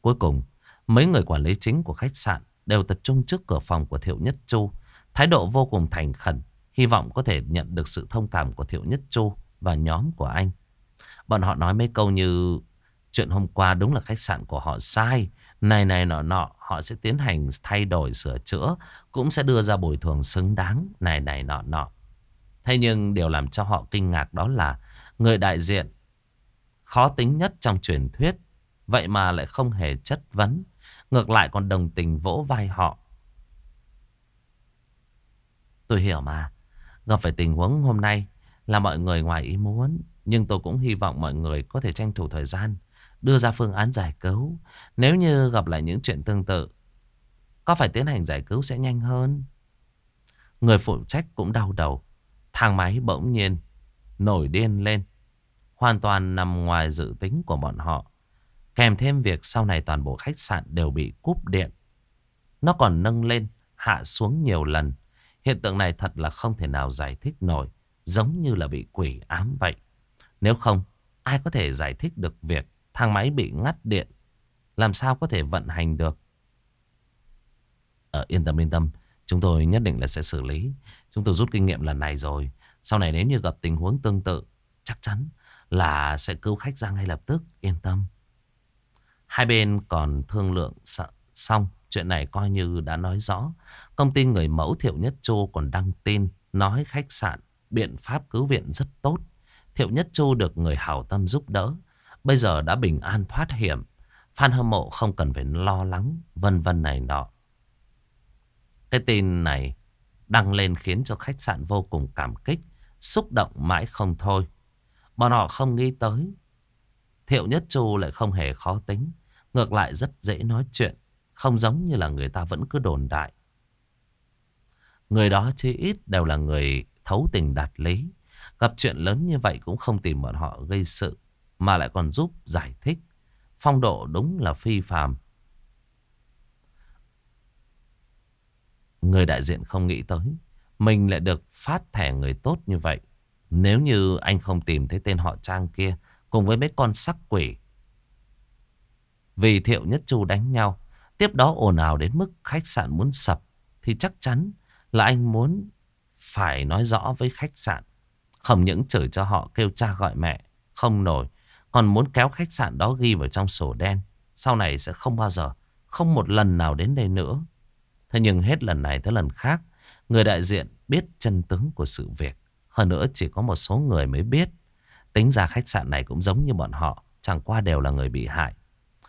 Cuối cùng Mấy người quản lý chính của khách sạn đều tập trung trước cửa phòng của Thiệu Nhất Chu. Thái độ vô cùng thành khẩn, hy vọng có thể nhận được sự thông cảm của Thiệu Nhất Chu và nhóm của anh. Bọn họ nói mấy câu như chuyện hôm qua đúng là khách sạn của họ sai, này này nọ nọ, họ sẽ tiến hành thay đổi sửa chữa, cũng sẽ đưa ra bồi thường xứng đáng, này này nọ nọ. Thế nhưng điều làm cho họ kinh ngạc đó là người đại diện khó tính nhất trong truyền thuyết, vậy mà lại không hề chất vấn Ngược lại còn đồng tình vỗ vai họ. Tôi hiểu mà. Gặp phải tình huống hôm nay là mọi người ngoài ý muốn. Nhưng tôi cũng hy vọng mọi người có thể tranh thủ thời gian. Đưa ra phương án giải cứu. Nếu như gặp lại những chuyện tương tự. Có phải tiến hành giải cứu sẽ nhanh hơn. Người phụ trách cũng đau đầu. Thang máy bỗng nhiên. Nổi điên lên. Hoàn toàn nằm ngoài dự tính của bọn họ. Kèm thêm việc sau này toàn bộ khách sạn đều bị cúp điện. Nó còn nâng lên, hạ xuống nhiều lần. Hiện tượng này thật là không thể nào giải thích nổi. Giống như là bị quỷ ám vậy. Nếu không, ai có thể giải thích được việc thang máy bị ngắt điện. Làm sao có thể vận hành được. Ờ, yên tâm, yên tâm. Chúng tôi nhất định là sẽ xử lý. Chúng tôi rút kinh nghiệm lần này rồi. Sau này nếu như gặp tình huống tương tự, chắc chắn là sẽ cứu khách ra ngay lập tức. Yên tâm. Hai bên còn thương lượng xong, chuyện này coi như đã nói rõ. Công ty người mẫu Thiệu Nhất Châu còn đăng tin nói khách sạn, biện pháp cứu viện rất tốt. Thiệu Nhất Châu được người hảo tâm giúp đỡ, bây giờ đã bình an thoát hiểm. Phan hâm mộ không cần phải lo lắng, vân vân này nọ. Cái tin này đăng lên khiến cho khách sạn vô cùng cảm kích, xúc động mãi không thôi. Bọn họ không nghĩ tới Thiệu Nhất Chu lại không hề khó tính. Ngược lại rất dễ nói chuyện. Không giống như là người ta vẫn cứ đồn đại. Người đó chứ ít đều là người thấu tình đạt lý. Gặp chuyện lớn như vậy cũng không tìm bọn họ gây sự. Mà lại còn giúp giải thích. Phong độ đúng là phi phàm. Người đại diện không nghĩ tới. Mình lại được phát thẻ người tốt như vậy. Nếu như anh không tìm thấy tên họ Trang kia cùng với mấy con sắc quỷ. Vì Thiệu Nhất Chu đánh nhau, tiếp đó ồn ào đến mức khách sạn muốn sập, thì chắc chắn là anh muốn phải nói rõ với khách sạn. Không những chửi cho họ kêu cha gọi mẹ, không nổi, còn muốn kéo khách sạn đó ghi vào trong sổ đen. Sau này sẽ không bao giờ, không một lần nào đến đây nữa. Thế nhưng hết lần này tới lần khác, người đại diện biết chân tướng của sự việc. Hơn nữa chỉ có một số người mới biết. Tính ra khách sạn này cũng giống như bọn họ Chẳng qua đều là người bị hại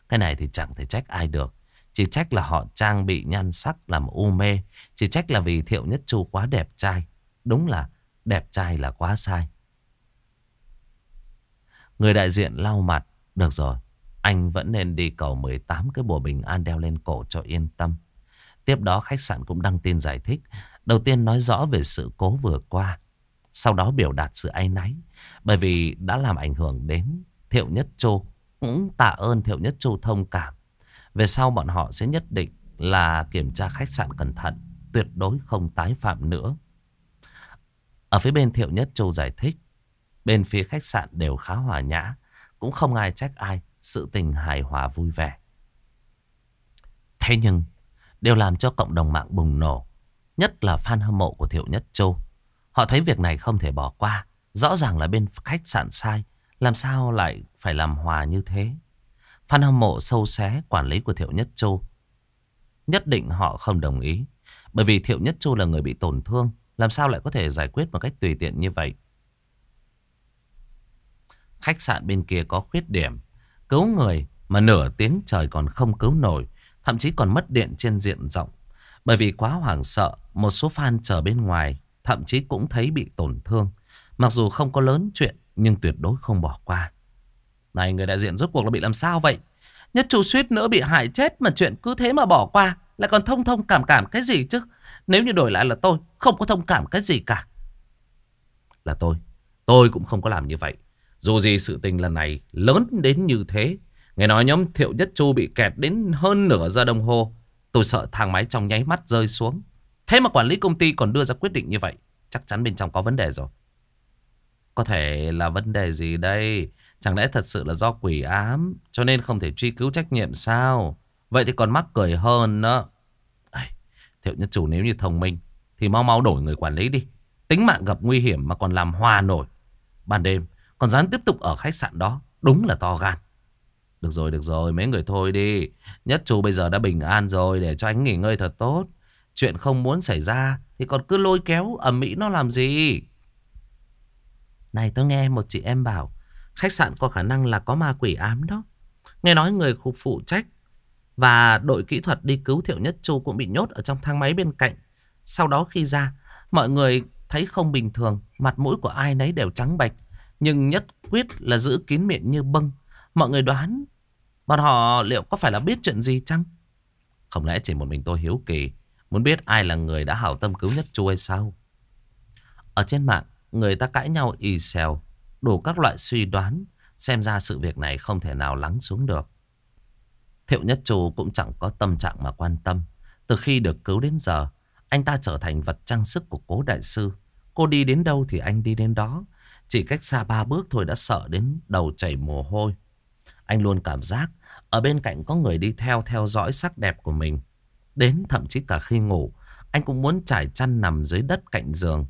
Cái này thì chẳng thể trách ai được Chỉ trách là họ trang bị nhan sắc làm u mê Chỉ trách là vì Thiệu Nhất Chu quá đẹp trai Đúng là đẹp trai là quá sai Người đại diện lau mặt Được rồi Anh vẫn nên đi cầu 18 cái bùa bình an đeo lên cổ cho yên tâm Tiếp đó khách sạn cũng đăng tin giải thích Đầu tiên nói rõ về sự cố vừa qua Sau đó biểu đạt sự áy náy bởi vì đã làm ảnh hưởng đến Thiệu Nhất Châu Cũng tạ ơn Thiệu Nhất Châu thông cảm Về sau bọn họ sẽ nhất định là kiểm tra khách sạn cẩn thận Tuyệt đối không tái phạm nữa Ở phía bên Thiệu Nhất Châu giải thích Bên phía khách sạn đều khá hòa nhã Cũng không ai trách ai Sự tình hài hòa vui vẻ Thế nhưng Đều làm cho cộng đồng mạng bùng nổ Nhất là fan hâm mộ của Thiệu Nhất Châu Họ thấy việc này không thể bỏ qua Rõ ràng là bên khách sạn sai. Làm sao lại phải làm hòa như thế? Phan hâm mộ sâu xé quản lý của Thiệu Nhất Châu. Nhất định họ không đồng ý. Bởi vì Thiệu Nhất Châu là người bị tổn thương. Làm sao lại có thể giải quyết một cách tùy tiện như vậy? Khách sạn bên kia có khuyết điểm. Cứu người mà nửa tiếng trời còn không cứu nổi. Thậm chí còn mất điện trên diện rộng. Bởi vì quá hoảng sợ, một số fan chờ bên ngoài thậm chí cũng thấy bị tổn thương. Mặc dù không có lớn chuyện nhưng tuyệt đối không bỏ qua. Này người đại diện rốt cuộc là bị làm sao vậy? Nhất chủ suýt nữa bị hại chết mà chuyện cứ thế mà bỏ qua. Lại còn thông thông cảm cảm cái gì chứ? Nếu như đổi lại là tôi, không có thông cảm cái gì cả. Là tôi, tôi cũng không có làm như vậy. Dù gì sự tình lần này lớn đến như thế. Nghe nói nhóm Thiệu Nhất Chu bị kẹt đến hơn nửa giờ đồng hồ. Tôi sợ thang máy trong nháy mắt rơi xuống. Thế mà quản lý công ty còn đưa ra quyết định như vậy. Chắc chắn bên trong có vấn đề rồi. Có thể là vấn đề gì đây? Chẳng lẽ thật sự là do quỷ ám Cho nên không thể truy cứu trách nhiệm sao Vậy thì còn mắc cười hơn đó Thiệu nhất chủ nếu như thông minh Thì mau mau đổi người quản lý đi Tính mạng gặp nguy hiểm mà còn làm hòa nổi Ban đêm còn dám tiếp tục ở khách sạn đó Đúng là to gan Được rồi được rồi mấy người thôi đi Nhất chủ bây giờ đã bình an rồi Để cho anh nghỉ ngơi thật tốt Chuyện không muốn xảy ra Thì còn cứ lôi kéo ầm mỹ nó làm gì này tôi nghe một chị em bảo Khách sạn có khả năng là có ma quỷ ám đó Nghe nói người khu phụ trách Và đội kỹ thuật đi cứu Thiệu Nhất Chu Cũng bị nhốt ở trong thang máy bên cạnh Sau đó khi ra Mọi người thấy không bình thường Mặt mũi của ai nấy đều trắng bạch Nhưng nhất quyết là giữ kín miệng như bưng Mọi người đoán Bọn họ liệu có phải là biết chuyện gì chăng Không lẽ chỉ một mình tôi hiếu kỳ Muốn biết ai là người đã hảo tâm cứu Nhất Chu hay sao Ở trên mạng Người ta cãi nhau y xèo, đủ các loại suy đoán, xem ra sự việc này không thể nào lắng xuống được. Thiệu Nhất Trù cũng chẳng có tâm trạng mà quan tâm. Từ khi được cứu đến giờ, anh ta trở thành vật trang sức của cố đại sư. Cô đi đến đâu thì anh đi đến đó. Chỉ cách xa ba bước thôi đã sợ đến đầu chảy mồ hôi. Anh luôn cảm giác ở bên cạnh có người đi theo theo dõi sắc đẹp của mình. Đến thậm chí cả khi ngủ, anh cũng muốn trải chăn nằm dưới đất cạnh giường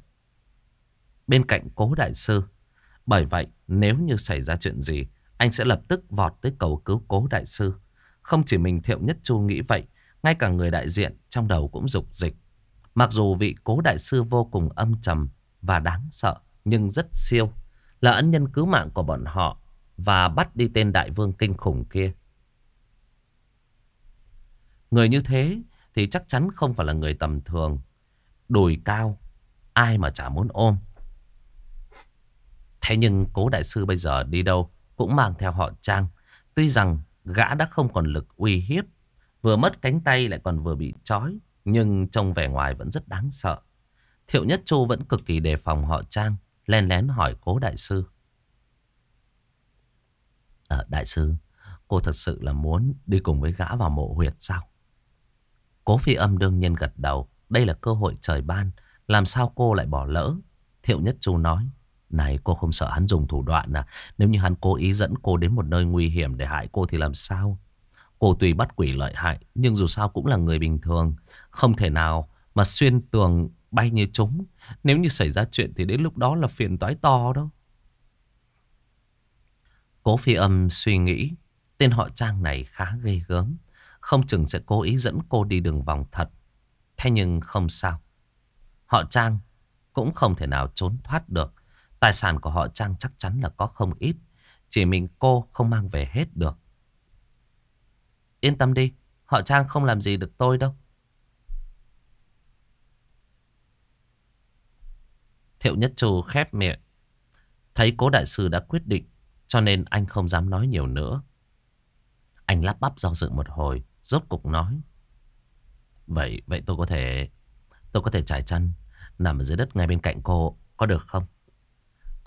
bên cạnh cố đại sư. Bởi vậy, nếu như xảy ra chuyện gì, anh sẽ lập tức vọt tới cầu cứu cố đại sư. Không chỉ mình Thiệu Nhất Chu nghĩ vậy, ngay cả người đại diện trong đầu cũng dục dịch. Mặc dù vị cố đại sư vô cùng âm trầm và đáng sợ, nhưng rất siêu, là ân nhân cứu mạng của bọn họ và bắt đi tên đại vương kinh khủng kia. Người như thế thì chắc chắn không phải là người tầm thường, đùi cao, ai mà chả muốn ôm. Thế nhưng cố đại sư bây giờ đi đâu cũng mang theo họ Trang. Tuy rằng gã đã không còn lực uy hiếp, vừa mất cánh tay lại còn vừa bị trói, nhưng trông vẻ ngoài vẫn rất đáng sợ. Thiệu Nhất Chu vẫn cực kỳ đề phòng họ Trang, len lén hỏi cố đại sư. À, đại sư, cô thật sự là muốn đi cùng với gã vào mộ huyệt sao? Cố phi âm đương nhiên gật đầu, đây là cơ hội trời ban, làm sao cô lại bỏ lỡ? Thiệu Nhất Chu nói. Này cô không sợ hắn dùng thủ đoạn à Nếu như hắn cố ý dẫn cô đến một nơi nguy hiểm để hại cô thì làm sao Cô tùy bắt quỷ lợi hại Nhưng dù sao cũng là người bình thường Không thể nào mà xuyên tường bay như chúng Nếu như xảy ra chuyện thì đến lúc đó là phiền toái to đó Cố phi âm suy nghĩ Tên họ Trang này khá ghê gớm Không chừng sẽ cố ý dẫn cô đi đường vòng thật Thế nhưng không sao Họ Trang cũng không thể nào trốn thoát được Tài sản của họ Trang chắc chắn là có không ít. Chỉ mình cô không mang về hết được. Yên tâm đi. Họ Trang không làm gì được tôi đâu. Thiệu Nhất Trù khép miệng. Thấy cố đại sư đã quyết định. Cho nên anh không dám nói nhiều nữa. Anh lắp bắp do dự một hồi. Rốt cục nói. Vậy, vậy tôi có thể... Tôi có thể trải chăn. Nằm ở dưới đất ngay bên cạnh cô. Có được không?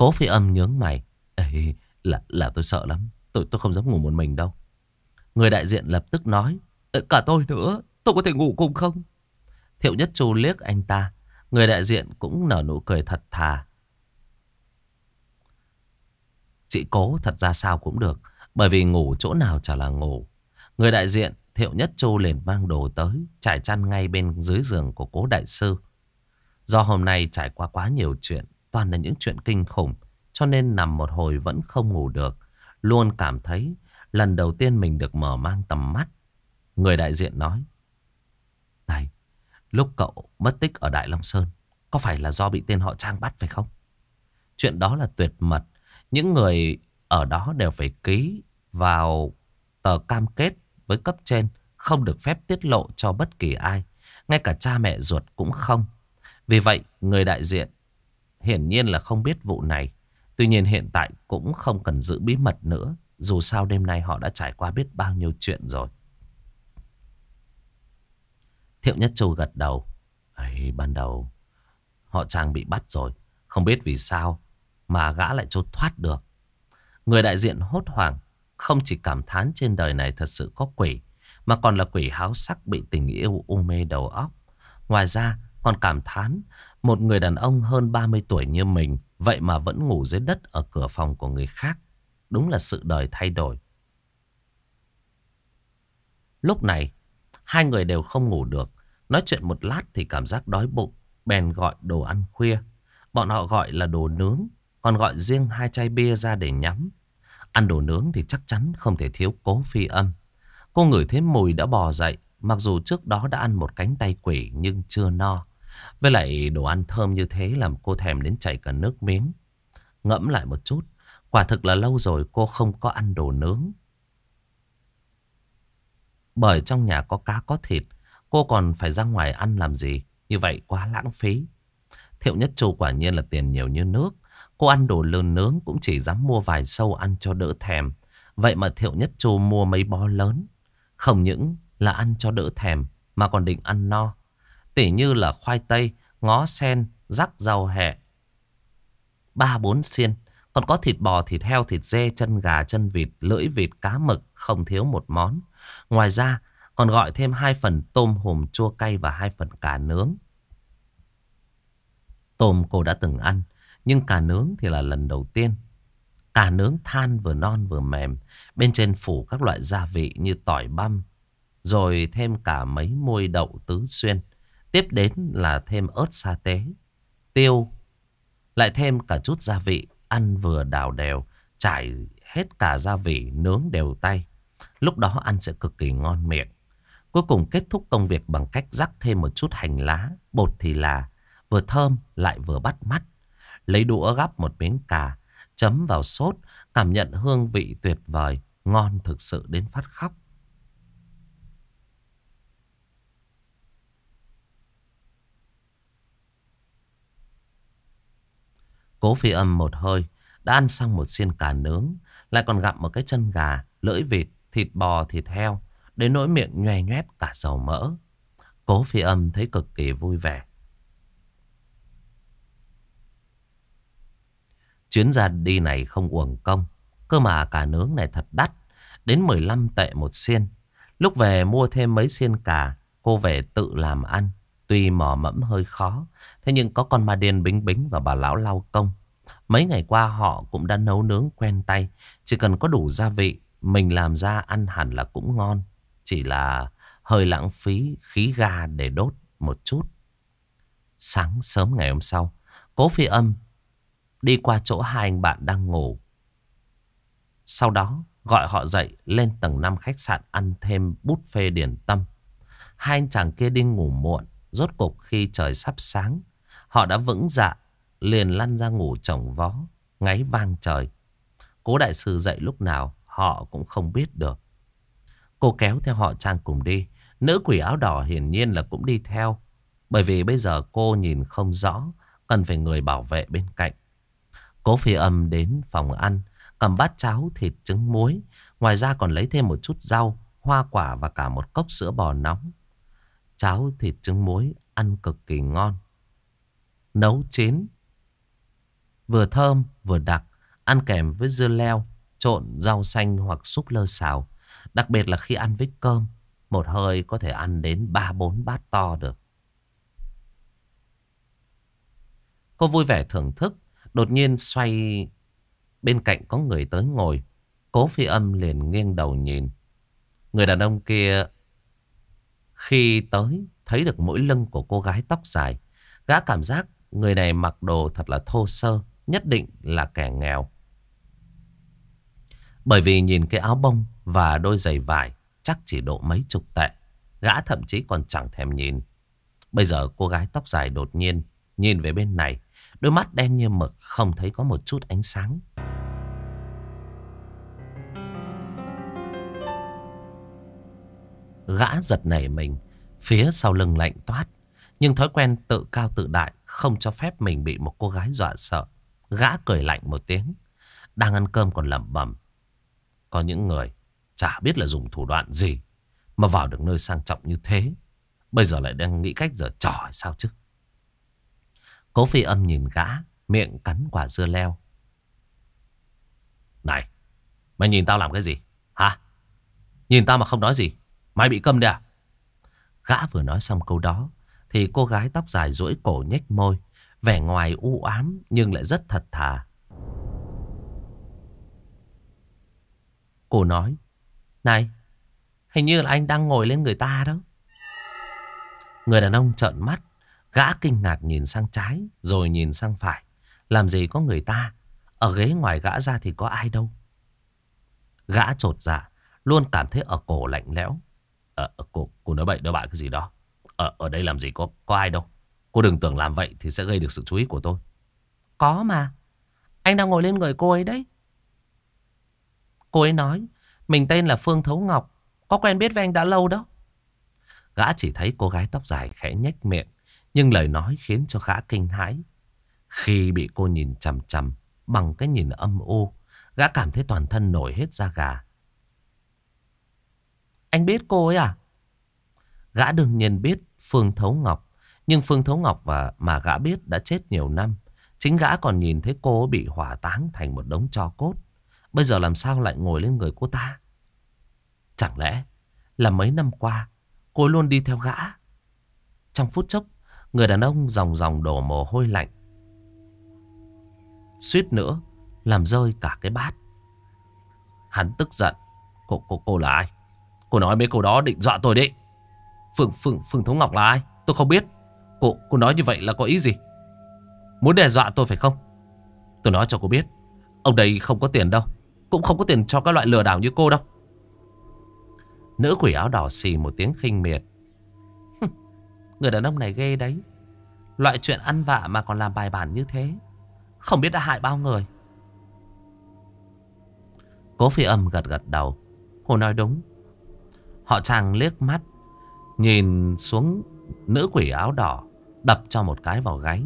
Cố phi âm nhướng mày. Ê, là, là tôi sợ lắm. Tôi, tôi không dám ngủ một mình đâu. Người đại diện lập tức nói. Ờ, cả tôi nữa. Tôi có thể ngủ cùng không? Thiệu Nhất Chu liếc anh ta. Người đại diện cũng nở nụ cười thật thà. Chị cố thật ra sao cũng được. Bởi vì ngủ chỗ nào chả là ngủ. Người đại diện Thiệu Nhất Chu liền mang đồ tới. Trải chăn ngay bên dưới giường của cố đại sư. Do hôm nay trải qua quá nhiều chuyện toàn là những chuyện kinh khủng. Cho nên nằm một hồi vẫn không ngủ được. Luôn cảm thấy lần đầu tiên mình được mở mang tầm mắt. Người đại diện nói. Này, lúc cậu mất tích ở Đại Long Sơn, có phải là do bị tên họ Trang bắt phải không? Chuyện đó là tuyệt mật. Những người ở đó đều phải ký vào tờ cam kết với cấp trên không được phép tiết lộ cho bất kỳ ai, ngay cả cha mẹ ruột cũng không. Vì vậy, người đại diện hiển nhiên là không biết vụ này. Tuy nhiên hiện tại cũng không cần giữ bí mật nữa. Dù sao đêm nay họ đã trải qua biết bao nhiêu chuyện rồi. Thiệu Nhất Châu gật đầu. Ấy, ban đầu họ chàng bị bắt rồi. Không biết vì sao mà gã lại trốn thoát được. Người đại diện hốt hoảng. Không chỉ cảm thán trên đời này thật sự có quỷ. Mà còn là quỷ háo sắc bị tình yêu u mê đầu óc. Ngoài ra còn cảm thán một người đàn ông hơn 30 tuổi như mình Vậy mà vẫn ngủ dưới đất ở cửa phòng của người khác Đúng là sự đời thay đổi Lúc này Hai người đều không ngủ được Nói chuyện một lát thì cảm giác đói bụng Bèn gọi đồ ăn khuya Bọn họ gọi là đồ nướng Còn gọi riêng hai chai bia ra để nhắm Ăn đồ nướng thì chắc chắn không thể thiếu cố phi âm Cô ngửi thấy mùi đã bò dậy Mặc dù trước đó đã ăn một cánh tay quỷ nhưng chưa no với lại đồ ăn thơm như thế làm cô thèm đến chảy cả nước miếng. Ngẫm lại một chút, quả thực là lâu rồi cô không có ăn đồ nướng. Bởi trong nhà có cá có thịt, cô còn phải ra ngoài ăn làm gì, như vậy quá lãng phí. Thiệu Nhất Châu quả nhiên là tiền nhiều như nước, cô ăn đồ lươn nướng cũng chỉ dám mua vài sâu ăn cho đỡ thèm. Vậy mà Thiệu Nhất Châu mua mấy bó lớn, không những là ăn cho đỡ thèm mà còn định ăn no tỉ như là khoai tây, ngó sen, rắc rau hẹ. Ba bốn xiên, còn có thịt bò, thịt heo, thịt dê, chân gà, chân vịt, lưỡi vịt, cá mực, không thiếu một món. Ngoài ra, còn gọi thêm hai phần tôm hùm chua cay và hai phần cà nướng. Tôm cô đã từng ăn, nhưng cà nướng thì là lần đầu tiên. Cà nướng than vừa non vừa mềm, bên trên phủ các loại gia vị như tỏi băm, rồi thêm cả mấy môi đậu tứ xuyên. Tiếp đến là thêm ớt sa tế, tiêu, lại thêm cả chút gia vị, ăn vừa đào đều, trải hết cả gia vị nướng đều tay. Lúc đó ăn sẽ cực kỳ ngon miệng. Cuối cùng kết thúc công việc bằng cách rắc thêm một chút hành lá, bột thì là vừa thơm lại vừa bắt mắt. Lấy đũa gắp một miếng cà, chấm vào sốt, cảm nhận hương vị tuyệt vời, ngon thực sự đến phát khóc. Cố phi âm một hơi, đã ăn xong một xiên cà nướng, lại còn gặm một cái chân gà, lưỡi vịt, thịt bò, thịt heo, đến nỗi miệng nhòe nhoét cả dầu mỡ. Cố phi âm thấy cực kỳ vui vẻ. Chuyến ra đi này không uổng công, cơ mà cà nướng này thật đắt, đến 15 tệ một xiên. Lúc về mua thêm mấy xiên cà, cô về tự làm ăn. Tuy mò mẫm hơi khó, thế nhưng có con ma điên bính bính và bà lão lau công. Mấy ngày qua họ cũng đã nấu nướng quen tay, chỉ cần có đủ gia vị, mình làm ra ăn hẳn là cũng ngon. Chỉ là hơi lãng phí khí ga để đốt một chút. Sáng sớm ngày hôm sau, cố phi âm đi qua chỗ hai anh bạn đang ngủ. Sau đó gọi họ dậy lên tầng 5 khách sạn ăn thêm bút phê điển tâm. Hai anh chàng kia đi ngủ muộn Rốt cục khi trời sắp sáng, họ đã vững dạ, liền lăn ra ngủ chồng vó, ngáy vang trời. Cố đại sư dậy lúc nào, họ cũng không biết được. Cô kéo theo họ Trang cùng đi. Nữ quỷ áo đỏ hiển nhiên là cũng đi theo. Bởi vì bây giờ cô nhìn không rõ, cần phải người bảo vệ bên cạnh. Cố phi âm đến phòng ăn, cầm bát cháo, thịt, trứng muối. Ngoài ra còn lấy thêm một chút rau, hoa quả và cả một cốc sữa bò nóng. Cháo thịt trứng muối ăn cực kỳ ngon. Nấu chín. Vừa thơm vừa đặc. Ăn kèm với dưa leo, trộn rau xanh hoặc súp lơ xào. Đặc biệt là khi ăn với cơm. Một hơi có thể ăn đến 3-4 bát to được. Cô vui vẻ thưởng thức. Đột nhiên xoay bên cạnh có người tới ngồi. Cố phi âm liền nghiêng đầu nhìn. Người đàn ông kia khi tới, thấy được mỗi lưng của cô gái tóc dài, gã cảm giác người này mặc đồ thật là thô sơ, nhất định là kẻ nghèo. Bởi vì nhìn cái áo bông và đôi giày vải chắc chỉ độ mấy chục tệ, gã thậm chí còn chẳng thèm nhìn. Bây giờ cô gái tóc dài đột nhiên nhìn về bên này, đôi mắt đen như mực không thấy có một chút ánh sáng. Gã giật nảy mình, phía sau lưng lạnh toát. Nhưng thói quen tự cao tự đại không cho phép mình bị một cô gái dọa sợ. Gã cười lạnh một tiếng, đang ăn cơm còn lẩm bẩm. Có những người chả biết là dùng thủ đoạn gì mà vào được nơi sang trọng như thế. Bây giờ lại đang nghĩ cách giở trò sao chứ? Cố phi âm nhìn gã, miệng cắn quả dưa leo. Này, mày nhìn tao làm cái gì? Hả? Nhìn tao mà không nói gì? Mày bị câm đi à? Gã vừa nói xong câu đó thì cô gái tóc dài duỗi cổ nhếch môi, vẻ ngoài u ám nhưng lại rất thật thà. Cô nói, này, hình như là anh đang ngồi lên người ta đó. Người đàn ông trợn mắt, gã kinh ngạc nhìn sang trái rồi nhìn sang phải. Làm gì có người ta, ở ghế ngoài gã ra thì có ai đâu. Gã trột dạ, luôn cảm thấy ở cổ lạnh lẽo à, cô, cô nói bậy nói bạ cái gì đó ở, ờ, ở đây làm gì có có ai đâu Cô đừng tưởng làm vậy thì sẽ gây được sự chú ý của tôi Có mà Anh đang ngồi lên người cô ấy đấy Cô ấy nói Mình tên là Phương Thấu Ngọc Có quen biết với anh đã lâu đó Gã chỉ thấy cô gái tóc dài khẽ nhếch miệng Nhưng lời nói khiến cho gã kinh hãi Khi bị cô nhìn chằm chằm Bằng cái nhìn âm u Gã cảm thấy toàn thân nổi hết da gà anh biết cô ấy à? Gã đương nhiên biết Phương Thấu Ngọc. Nhưng Phương Thấu Ngọc và mà gã biết đã chết nhiều năm. Chính gã còn nhìn thấy cô bị hỏa táng thành một đống cho cốt. Bây giờ làm sao lại ngồi lên người cô ta? Chẳng lẽ là mấy năm qua cô luôn đi theo gã? Trong phút chốc, người đàn ông ròng ròng đổ mồ hôi lạnh. Suýt nữa, làm rơi cả cái bát. Hắn tức giận. Cô, cô, cô là ai? Cô nói mấy câu đó định dọa tôi đấy Phượng, Phượng, Phượng Thống Ngọc là ai Tôi không biết Cô, cô nói như vậy là có ý gì Muốn đe dọa tôi phải không Tôi nói cho cô biết Ông đây không có tiền đâu Cũng không có tiền cho các loại lừa đảo như cô đâu Nữ quỷ áo đỏ xì một tiếng khinh miệt Người đàn ông này ghê đấy Loại chuyện ăn vạ mà còn làm bài bản như thế Không biết đã hại bao người Cố phi âm gật gật đầu Cô nói đúng Họ chàng liếc mắt Nhìn xuống nữ quỷ áo đỏ Đập cho một cái vào gáy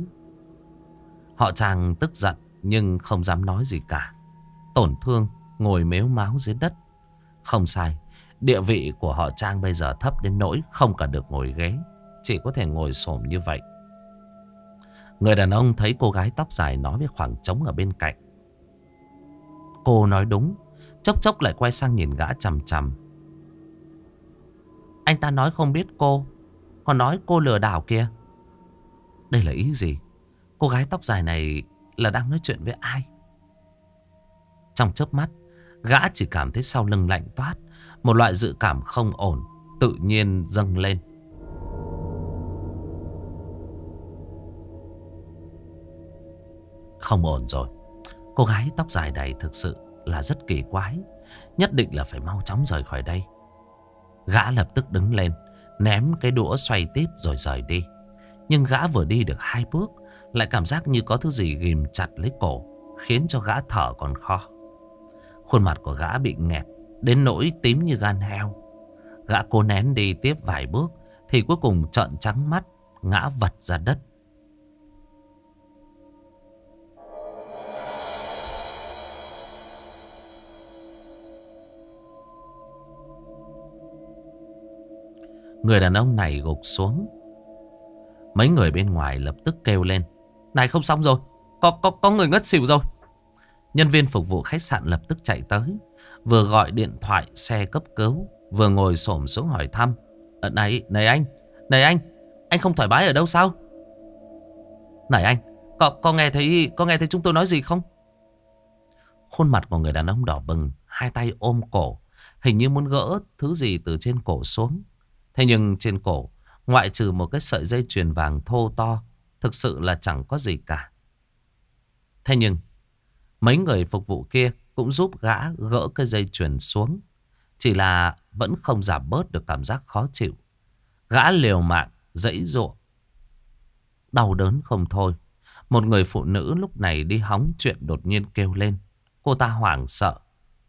Họ chàng tức giận Nhưng không dám nói gì cả Tổn thương ngồi mếu máu dưới đất Không sai Địa vị của họ Trang bây giờ thấp đến nỗi Không cả được ngồi ghế Chỉ có thể ngồi xổm như vậy Người đàn ông thấy cô gái tóc dài Nói với khoảng trống ở bên cạnh Cô nói đúng Chốc chốc lại quay sang nhìn gã chằm chằm anh ta nói không biết cô Còn nói cô lừa đảo kia Đây là ý gì Cô gái tóc dài này là đang nói chuyện với ai Trong chớp mắt Gã chỉ cảm thấy sau lưng lạnh toát Một loại dự cảm không ổn Tự nhiên dâng lên Không ổn rồi Cô gái tóc dài này thực sự là rất kỳ quái Nhất định là phải mau chóng rời khỏi đây Gã lập tức đứng lên, ném cái đũa xoay tít rồi rời đi. Nhưng gã vừa đi được hai bước, lại cảm giác như có thứ gì ghim chặt lấy cổ, khiến cho gã thở còn khó. Khuôn mặt của gã bị nghẹt, đến nỗi tím như gan heo. Gã cố nén đi tiếp vài bước, thì cuối cùng trợn trắng mắt, ngã vật ra đất. Người đàn ông này gục xuống. Mấy người bên ngoài lập tức kêu lên. Này không xong rồi, có, có, có người ngất xỉu rồi. Nhân viên phục vụ khách sạn lập tức chạy tới. Vừa gọi điện thoại xe cấp cứu, vừa ngồi xổm xuống hỏi thăm. À, này, này anh, này anh, anh không thoải mái ở đâu sao? Này anh, có, có nghe thấy có nghe thấy chúng tôi nói gì không? Khuôn mặt của người đàn ông đỏ bừng, hai tay ôm cổ, hình như muốn gỡ thứ gì từ trên cổ xuống. Thế nhưng trên cổ, ngoại trừ một cái sợi dây chuyền vàng thô to, thực sự là chẳng có gì cả. Thế nhưng, mấy người phục vụ kia cũng giúp gã gỡ cái dây chuyền xuống. Chỉ là vẫn không giảm bớt được cảm giác khó chịu. Gã liều mạng, dãy ruộng. Đau đớn không thôi. Một người phụ nữ lúc này đi hóng chuyện đột nhiên kêu lên. Cô ta hoảng sợ.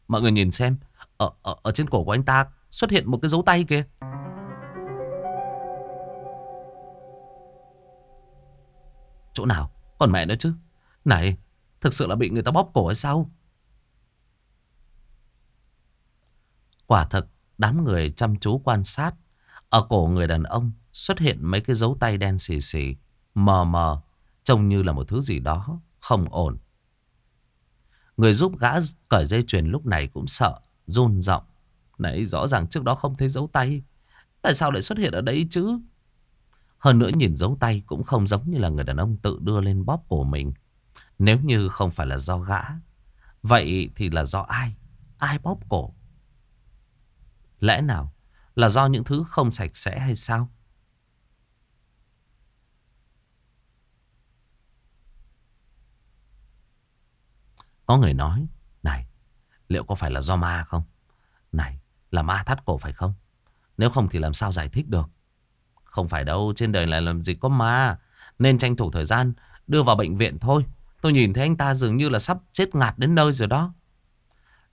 Mọi người nhìn xem, ở, ở, ở trên cổ của anh ta xuất hiện một cái dấu tay kìa. Chỗ nào? Còn mẹ nữa chứ. Này, thực sự là bị người ta bóp cổ hay sao? Quả thật, đám người chăm chú quan sát. Ở cổ người đàn ông xuất hiện mấy cái dấu tay đen xì xì, mờ mờ, trông như là một thứ gì đó không ổn. Người giúp gã cởi dây chuyền lúc này cũng sợ, run giọng. Này rõ ràng trước đó không thấy dấu tay. Tại sao lại xuất hiện ở đây chứ? Hơn nữa nhìn dấu tay cũng không giống như là người đàn ông tự đưa lên bóp cổ mình. Nếu như không phải là do gã, vậy thì là do ai? Ai bóp cổ? Lẽ nào là do những thứ không sạch sẽ hay sao? Có người nói, này, liệu có phải là do ma không? Này, là ma thắt cổ phải không? Nếu không thì làm sao giải thích được? Không phải đâu, trên đời này làm gì có ma. Nên tranh thủ thời gian, đưa vào bệnh viện thôi. Tôi nhìn thấy anh ta dường như là sắp chết ngạt đến nơi rồi đó.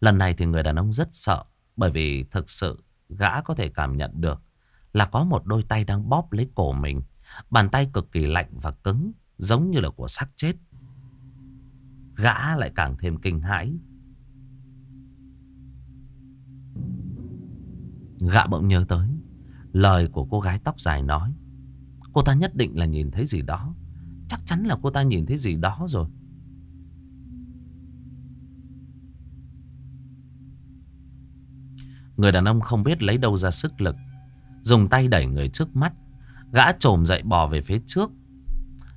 Lần này thì người đàn ông rất sợ. Bởi vì thực sự gã có thể cảm nhận được là có một đôi tay đang bóp lấy cổ mình. Bàn tay cực kỳ lạnh và cứng, giống như là của xác chết. Gã lại càng thêm kinh hãi. Gã bỗng nhớ tới Lời của cô gái tóc dài nói Cô ta nhất định là nhìn thấy gì đó Chắc chắn là cô ta nhìn thấy gì đó rồi Người đàn ông không biết lấy đâu ra sức lực Dùng tay đẩy người trước mắt Gã trồm dậy bò về phía trước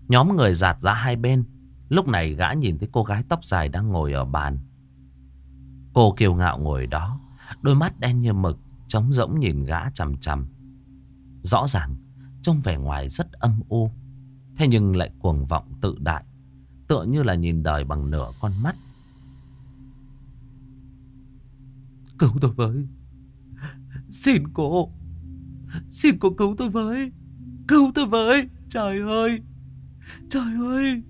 Nhóm người giạt ra hai bên Lúc này gã nhìn thấy cô gái tóc dài đang ngồi ở bàn Cô kiều ngạo ngồi đó Đôi mắt đen như mực Trống rỗng nhìn gã chằm chằm Rõ ràng Trông vẻ ngoài rất âm u Thế nhưng lại cuồng vọng tự đại Tựa như là nhìn đời bằng nửa con mắt Cứu tôi với Xin cô Xin cô cứu tôi với Cứu tôi với Trời ơi Trời ơi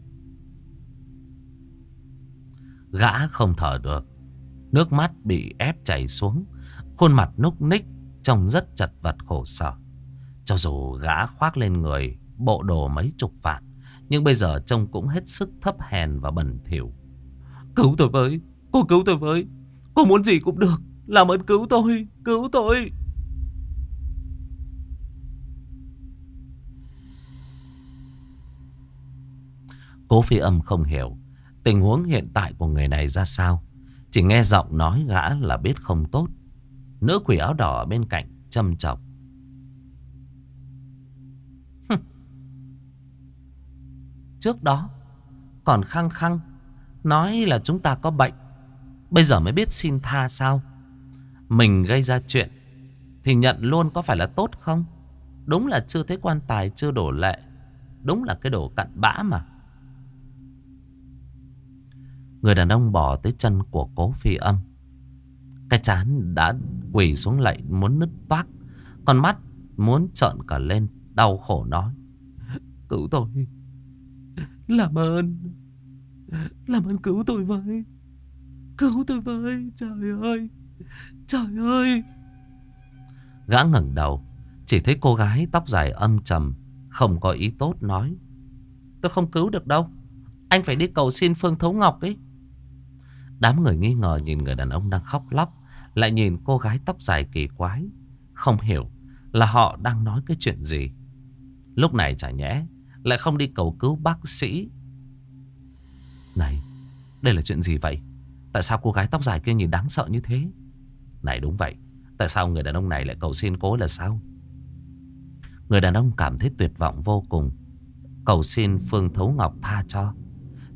Gã không thở được Nước mắt bị ép chảy xuống Khuôn mặt núc ních Trông rất chật vật khổ sở cho dù gã khoác lên người bộ đồ mấy chục vạn, nhưng bây giờ trông cũng hết sức thấp hèn và bẩn thỉu. Cứu tôi với, cô cứu tôi với, cô muốn gì cũng được, làm ơn cứu tôi, cứu tôi. Cố phi âm không hiểu tình huống hiện tại của người này ra sao. Chỉ nghe giọng nói gã là biết không tốt. Nữ quỷ áo đỏ bên cạnh châm chọc. trước đó Còn khăng khăng Nói là chúng ta có bệnh Bây giờ mới biết xin tha sao Mình gây ra chuyện Thì nhận luôn có phải là tốt không Đúng là chưa thấy quan tài chưa đổ lệ Đúng là cái đổ cặn bã mà Người đàn ông bỏ tới chân của cố phi âm Cái chán đã quỳ xuống lạy muốn nứt toác Con mắt muốn trợn cả lên Đau khổ nói Cứu tôi làm ơn Làm ơn cứu tôi với Cứu tôi với Trời ơi Trời ơi Gã ngẩng đầu Chỉ thấy cô gái tóc dài âm trầm Không có ý tốt nói Tôi không cứu được đâu Anh phải đi cầu xin Phương Thấu Ngọc ấy Đám người nghi ngờ nhìn người đàn ông đang khóc lóc Lại nhìn cô gái tóc dài kỳ quái Không hiểu là họ đang nói cái chuyện gì Lúc này chả nhẽ lại không đi cầu cứu bác sĩ Này Đây là chuyện gì vậy Tại sao cô gái tóc dài kia nhìn đáng sợ như thế Này đúng vậy Tại sao người đàn ông này lại cầu xin cô là sao Người đàn ông cảm thấy tuyệt vọng vô cùng Cầu xin Phương Thấu Ngọc tha cho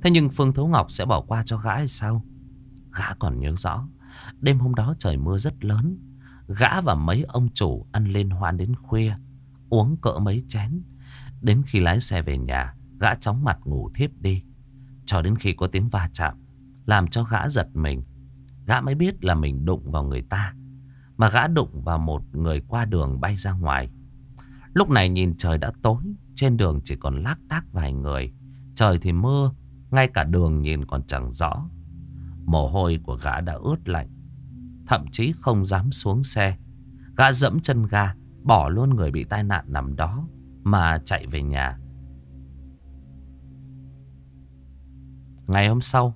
Thế nhưng Phương Thấu Ngọc sẽ bỏ qua cho gã hay sao Gã còn nhớ rõ Đêm hôm đó trời mưa rất lớn Gã và mấy ông chủ ăn lên hoan đến khuya Uống cỡ mấy chén Đến khi lái xe về nhà Gã chóng mặt ngủ thiếp đi Cho đến khi có tiếng va chạm Làm cho gã giật mình Gã mới biết là mình đụng vào người ta Mà gã đụng vào một người qua đường bay ra ngoài Lúc này nhìn trời đã tối Trên đường chỉ còn lác đác vài người Trời thì mưa Ngay cả đường nhìn còn chẳng rõ Mồ hôi của gã đã ướt lạnh Thậm chí không dám xuống xe Gã dẫm chân ga Bỏ luôn người bị tai nạn nằm đó mà chạy về nhà. Ngày hôm sau,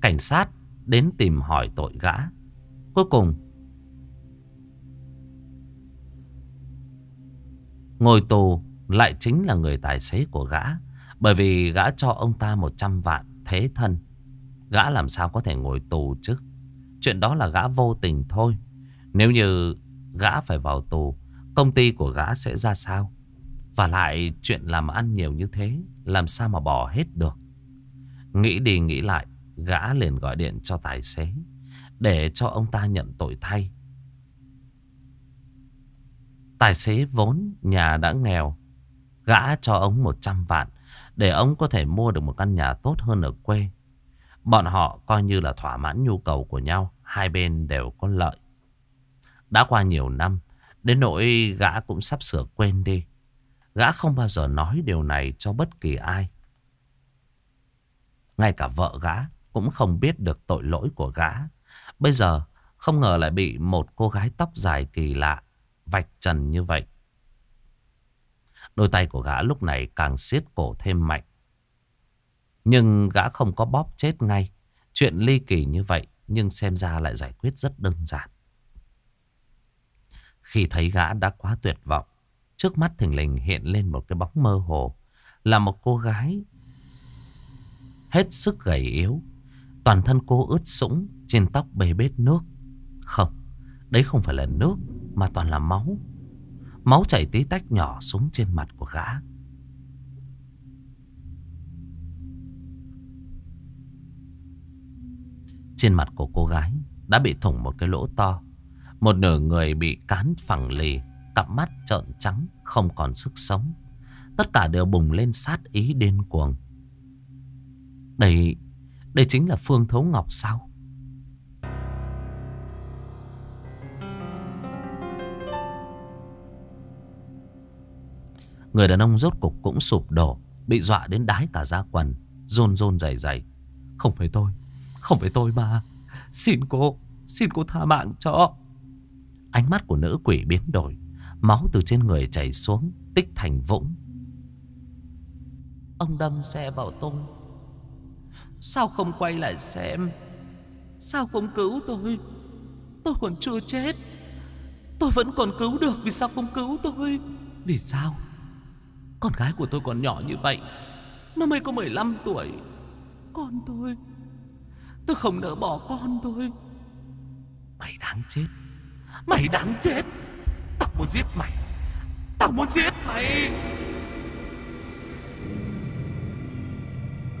cảnh sát đến tìm hỏi tội gã. Cuối cùng, ngồi tù lại chính là người tài xế của gã. Bởi vì gã cho ông ta 100 vạn thế thân. Gã làm sao có thể ngồi tù chứ? Chuyện đó là gã vô tình thôi. Nếu như gã phải vào tù, công ty của gã sẽ ra sao? Và lại chuyện làm ăn nhiều như thế Làm sao mà bỏ hết được Nghĩ đi nghĩ lại Gã liền gọi điện cho tài xế Để cho ông ta nhận tội thay Tài xế vốn nhà đã nghèo Gã cho ông 100 vạn Để ông có thể mua được một căn nhà tốt hơn ở quê Bọn họ coi như là thỏa mãn nhu cầu của nhau Hai bên đều có lợi Đã qua nhiều năm Đến nỗi gã cũng sắp sửa quên đi Gã không bao giờ nói điều này cho bất kỳ ai. Ngay cả vợ gã cũng không biết được tội lỗi của gã. Bây giờ không ngờ lại bị một cô gái tóc dài kỳ lạ vạch trần như vậy. Đôi tay của gã lúc này càng siết cổ thêm mạnh. Nhưng gã không có bóp chết ngay. Chuyện ly kỳ như vậy nhưng xem ra lại giải quyết rất đơn giản. Khi thấy gã đã quá tuyệt vọng, Trước mắt thình lình hiện lên một cái bóng mơ hồ Là một cô gái Hết sức gầy yếu Toàn thân cô ướt sũng Trên tóc bê bết nước Không, đấy không phải là nước Mà toàn là máu Máu chảy tí tách nhỏ xuống trên mặt của gã Trên mặt của cô gái Đã bị thủng một cái lỗ to Một nửa người bị cán phẳng lì Cặp mắt trợn trắng Không còn sức sống Tất cả đều bùng lên sát ý điên cuồng Đây Đây chính là Phương Thấu Ngọc sao Người đàn ông rốt cục cũng sụp đổ Bị dọa đến đái cả da quần Rôn rôn dày dày Không phải tôi Không phải tôi mà Xin cô Xin cô tha mạng cho Ánh mắt của nữ quỷ biến đổi Máu từ trên người chảy xuống Tích thành vũng Ông đâm xe vào tôi Sao không quay lại xem Sao không cứu tôi Tôi còn chưa chết Tôi vẫn còn cứu được Vì sao không cứu tôi Vì sao Con gái của tôi còn nhỏ như vậy Nó mới có 15 tuổi Con tôi Tôi không nỡ bỏ con tôi Mày đáng chết Mày đáng chết Tao muốn giết mày Tao muốn giết mày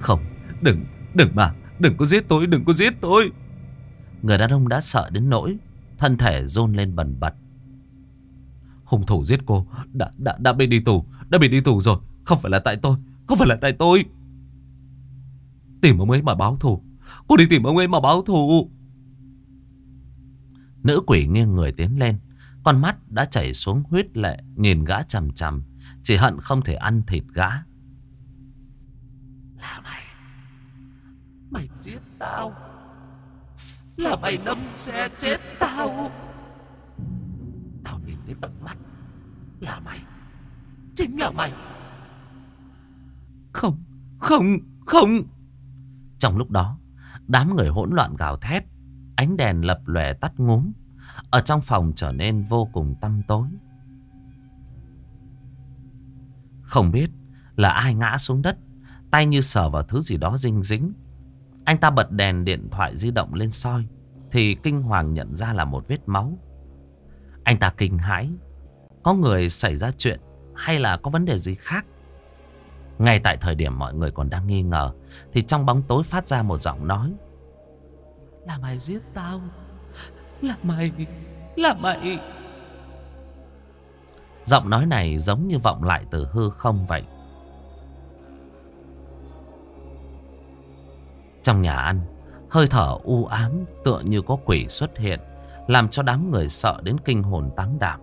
Không Đừng Đừng mà Đừng có giết tôi Đừng có giết tôi Người đàn ông đã sợ đến nỗi Thân thể rôn lên bần bật Hung thủ giết cô đã, đã, đã bị đi tù Đã bị đi tù rồi Không phải là tại tôi Không phải là tại tôi Tìm ông ấy mà báo thù Cô đi tìm ông ấy mà báo thù Nữ quỷ nghiêng người tiến lên con mắt đã chảy xuống huyết lệ Nhìn gã chằm chằm Chỉ hận không thể ăn thịt gã Là mày Mày giết tao Là mày đâm xe chết tao Tao nhìn thấy tận mắt Là mày Chính là mày Không Không Không Trong lúc đó Đám người hỗn loạn gào thét Ánh đèn lập lòe tắt ngốm ở trong phòng trở nên vô cùng tăm tối Không biết là ai ngã xuống đất Tay như sờ vào thứ gì đó dinh dính Anh ta bật đèn điện thoại di động lên soi Thì kinh hoàng nhận ra là một vết máu Anh ta kinh hãi Có người xảy ra chuyện Hay là có vấn đề gì khác Ngay tại thời điểm mọi người còn đang nghi ngờ Thì trong bóng tối phát ra một giọng nói Là mày giết tao là mày Là mày Giọng nói này giống như vọng lại từ hư không vậy Trong nhà ăn Hơi thở u ám tựa như có quỷ xuất hiện Làm cho đám người sợ đến kinh hồn táng đạp.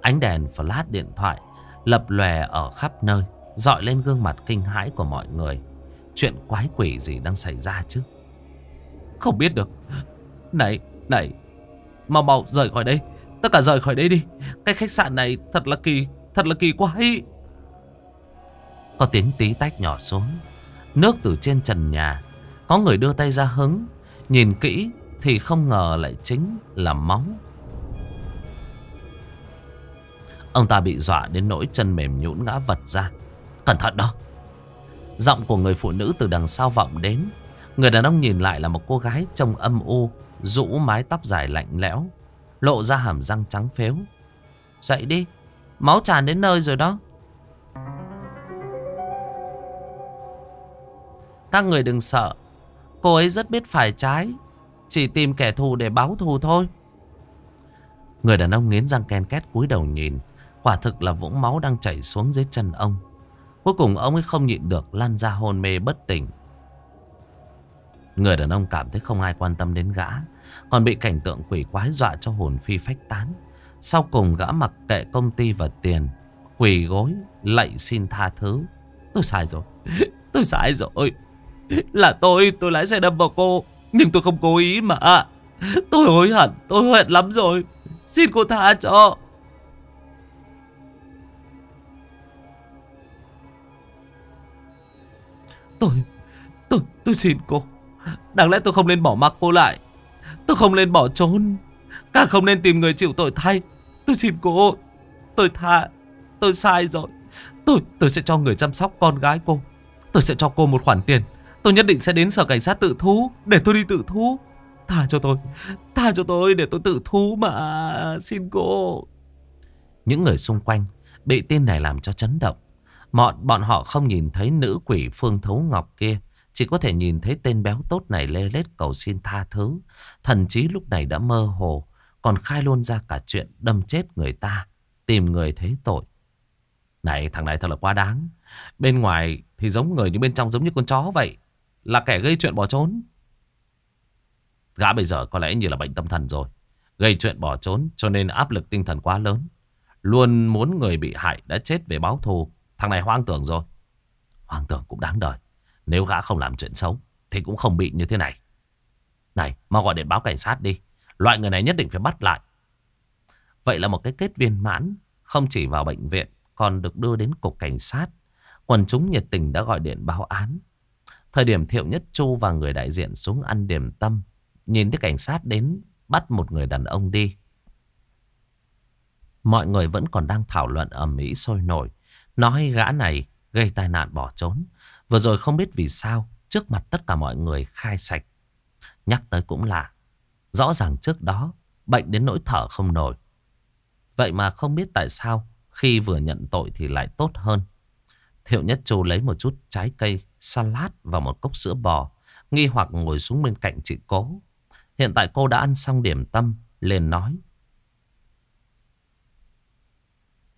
Ánh đèn flash điện thoại Lập lòe ở khắp nơi dọi lên gương mặt kinh hãi của mọi người Chuyện quái quỷ gì đang xảy ra chứ Không biết được Này, này, Mau mau rời khỏi đây Tất cả rời khỏi đây đi Cái khách sạn này thật là kỳ Thật là kỳ quá ý Có tiếng tí tách nhỏ xuống Nước từ trên trần nhà Có người đưa tay ra hứng Nhìn kỹ thì không ngờ lại chính là móng Ông ta bị dọa đến nỗi chân mềm nhũn ngã vật ra Cẩn thận đó Giọng của người phụ nữ từ đằng sau vọng đến Người đàn ông nhìn lại là một cô gái trông âm u rũ mái tóc dài lạnh lẽo, lộ ra hàm răng trắng phếu. Dậy đi, máu tràn đến nơi rồi đó. Các người đừng sợ, cô ấy rất biết phải trái, chỉ tìm kẻ thù để báo thù thôi. Người đàn ông nghiến răng ken két cúi đầu nhìn, quả thực là vũng máu đang chảy xuống dưới chân ông. Cuối cùng ông ấy không nhịn được lăn ra hôn mê bất tỉnh. Người đàn ông cảm thấy không ai quan tâm đến gã Còn bị cảnh tượng quỷ quái dọa cho hồn phi phách tán Sau cùng gã mặc kệ công ty và tiền Quỳ gối lạy xin tha thứ Tôi sai rồi Tôi sai rồi Là tôi tôi lái xe đâm vào cô Nhưng tôi không cố ý mà Tôi hối hận tôi hận lắm rồi Xin cô tha cho Tôi Tôi tôi xin cô Đáng lẽ tôi không nên bỏ mặc cô lại Tôi không nên bỏ trốn Càng không nên tìm người chịu tội thay Tôi xin cô Tôi tha Tôi sai rồi Tôi tôi sẽ cho người chăm sóc con gái cô Tôi sẽ cho cô một khoản tiền Tôi nhất định sẽ đến sở cảnh sát tự thú Để tôi đi tự thú Tha cho tôi Tha cho tôi để tôi tự thú mà Xin cô Những người xung quanh Bị tin này làm cho chấn động Mọi bọn họ không nhìn thấy nữ quỷ phương thấu ngọc kia chỉ có thể nhìn thấy tên béo tốt này lê lết cầu xin tha thứ. Thần chí lúc này đã mơ hồ, còn khai luôn ra cả chuyện đâm chết người ta, tìm người thế tội. Này, thằng này thật là quá đáng. Bên ngoài thì giống người nhưng bên trong giống như con chó vậy. Là kẻ gây chuyện bỏ trốn. Gã bây giờ có lẽ như là bệnh tâm thần rồi. Gây chuyện bỏ trốn cho nên áp lực tinh thần quá lớn. Luôn muốn người bị hại đã chết về báo thù. Thằng này hoang tưởng rồi. Hoang tưởng cũng đáng đời. Nếu gã không làm chuyện xấu Thì cũng không bị như thế này Này mau gọi điện báo cảnh sát đi Loại người này nhất định phải bắt lại Vậy là một cái kết viên mãn Không chỉ vào bệnh viện Còn được đưa đến cục cảnh sát Quần chúng nhiệt tình đã gọi điện báo án Thời điểm Thiệu Nhất Chu và người đại diện xuống ăn điểm tâm Nhìn thấy cảnh sát đến Bắt một người đàn ông đi Mọi người vẫn còn đang thảo luận ở Mỹ sôi nổi Nói gã này gây tai nạn bỏ trốn. Vừa rồi không biết vì sao, trước mặt tất cả mọi người khai sạch. Nhắc tới cũng lạ, rõ ràng trước đó bệnh đến nỗi thở không nổi. Vậy mà không biết tại sao khi vừa nhận tội thì lại tốt hơn. Thiệu Nhất Châu lấy một chút trái cây, salad và một cốc sữa bò, nghi hoặc ngồi xuống bên cạnh chị cố. Hiện tại cô đã ăn xong điểm tâm, liền nói.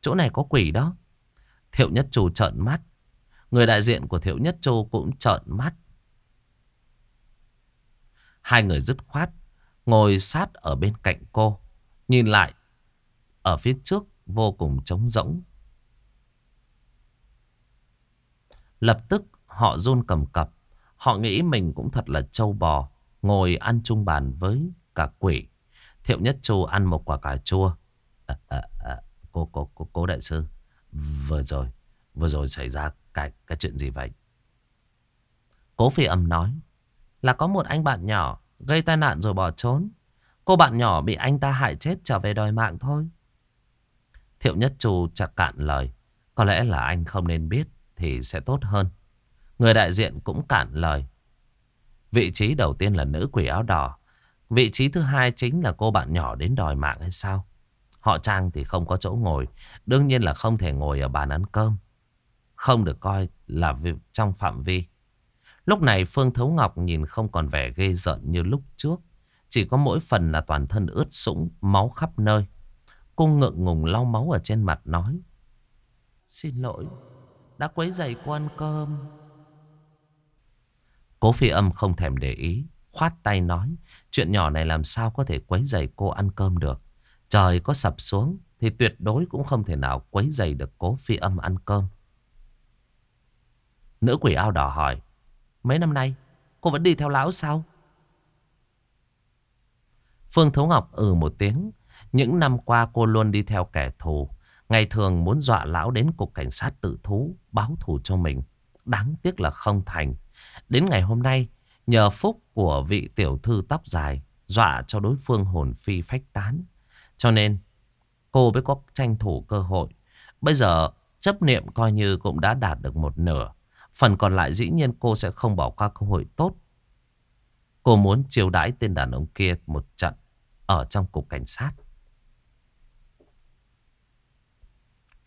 Chỗ này có quỷ đó. Thiệu Nhất Trù trợn mắt. Người đại diện của Thiệu Nhất Trù cũng trợn mắt. Hai người dứt khoát, ngồi sát ở bên cạnh cô. Nhìn lại, ở phía trước vô cùng trống rỗng. Lập tức họ run cầm cập. Họ nghĩ mình cũng thật là trâu bò, ngồi ăn chung bàn với cả quỷ. Thiệu Nhất Chu ăn một quả cà chua. À, à, à, cô, cô, cô, cô đại sư. Vừa rồi, vừa rồi xảy ra cái, cái chuyện gì vậy? Cố phi âm nói là có một anh bạn nhỏ gây tai nạn rồi bỏ trốn. Cô bạn nhỏ bị anh ta hại chết trở về đòi mạng thôi. Thiệu Nhất Chu chặt cạn lời. Có lẽ là anh không nên biết thì sẽ tốt hơn. Người đại diện cũng cạn lời. Vị trí đầu tiên là nữ quỷ áo đỏ. Vị trí thứ hai chính là cô bạn nhỏ đến đòi mạng hay sao? Họ Trang thì không có chỗ ngồi. Đương nhiên là không thể ngồi ở bàn ăn cơm. Không được coi là trong phạm vi. Lúc này Phương Thấu Ngọc nhìn không còn vẻ ghê giận như lúc trước. Chỉ có mỗi phần là toàn thân ướt sũng, máu khắp nơi. Cô ngượng ngùng lau máu ở trên mặt nói. Xin lỗi, đã quấy giày cô ăn cơm. Cố phi âm không thèm để ý, khoát tay nói. Chuyện nhỏ này làm sao có thể quấy giày cô ăn cơm được trời có sập xuống thì tuyệt đối cũng không thể nào quấy dày được cố phi âm ăn cơm. Nữ quỷ ao đỏ hỏi, mấy năm nay cô vẫn đi theo lão sao? Phương Thấu Ngọc ừ một tiếng, những năm qua cô luôn đi theo kẻ thù. Ngày thường muốn dọa lão đến cục cảnh sát tự thú, báo thù cho mình. Đáng tiếc là không thành. Đến ngày hôm nay, nhờ phúc của vị tiểu thư tóc dài, dọa cho đối phương hồn phi phách tán. Cho nên cô mới có tranh thủ cơ hội. Bây giờ chấp niệm coi như cũng đã đạt được một nửa. Phần còn lại dĩ nhiên cô sẽ không bỏ qua cơ hội tốt. Cô muốn chiêu đãi tên đàn ông kia một trận ở trong cục cảnh sát.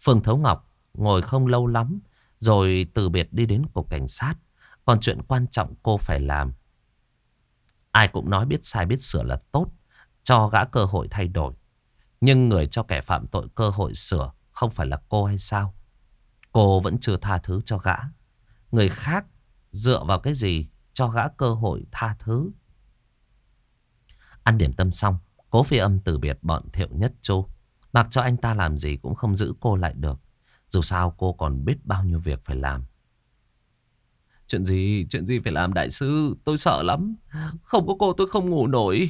Phương Thấu Ngọc ngồi không lâu lắm rồi từ biệt đi đến cục cảnh sát. Còn chuyện quan trọng cô phải làm. Ai cũng nói biết sai biết sửa là tốt, cho gã cơ hội thay đổi. Nhưng người cho kẻ phạm tội cơ hội sửa không phải là cô hay sao? Cô vẫn chưa tha thứ cho gã. Người khác dựa vào cái gì cho gã cơ hội tha thứ? Ăn điểm tâm xong, cố phi âm từ biệt bọn thiệu nhất châu Mặc cho anh ta làm gì cũng không giữ cô lại được. Dù sao cô còn biết bao nhiêu việc phải làm. Chuyện gì, chuyện gì phải làm đại sư, tôi sợ lắm. Không có cô tôi không ngủ nổi.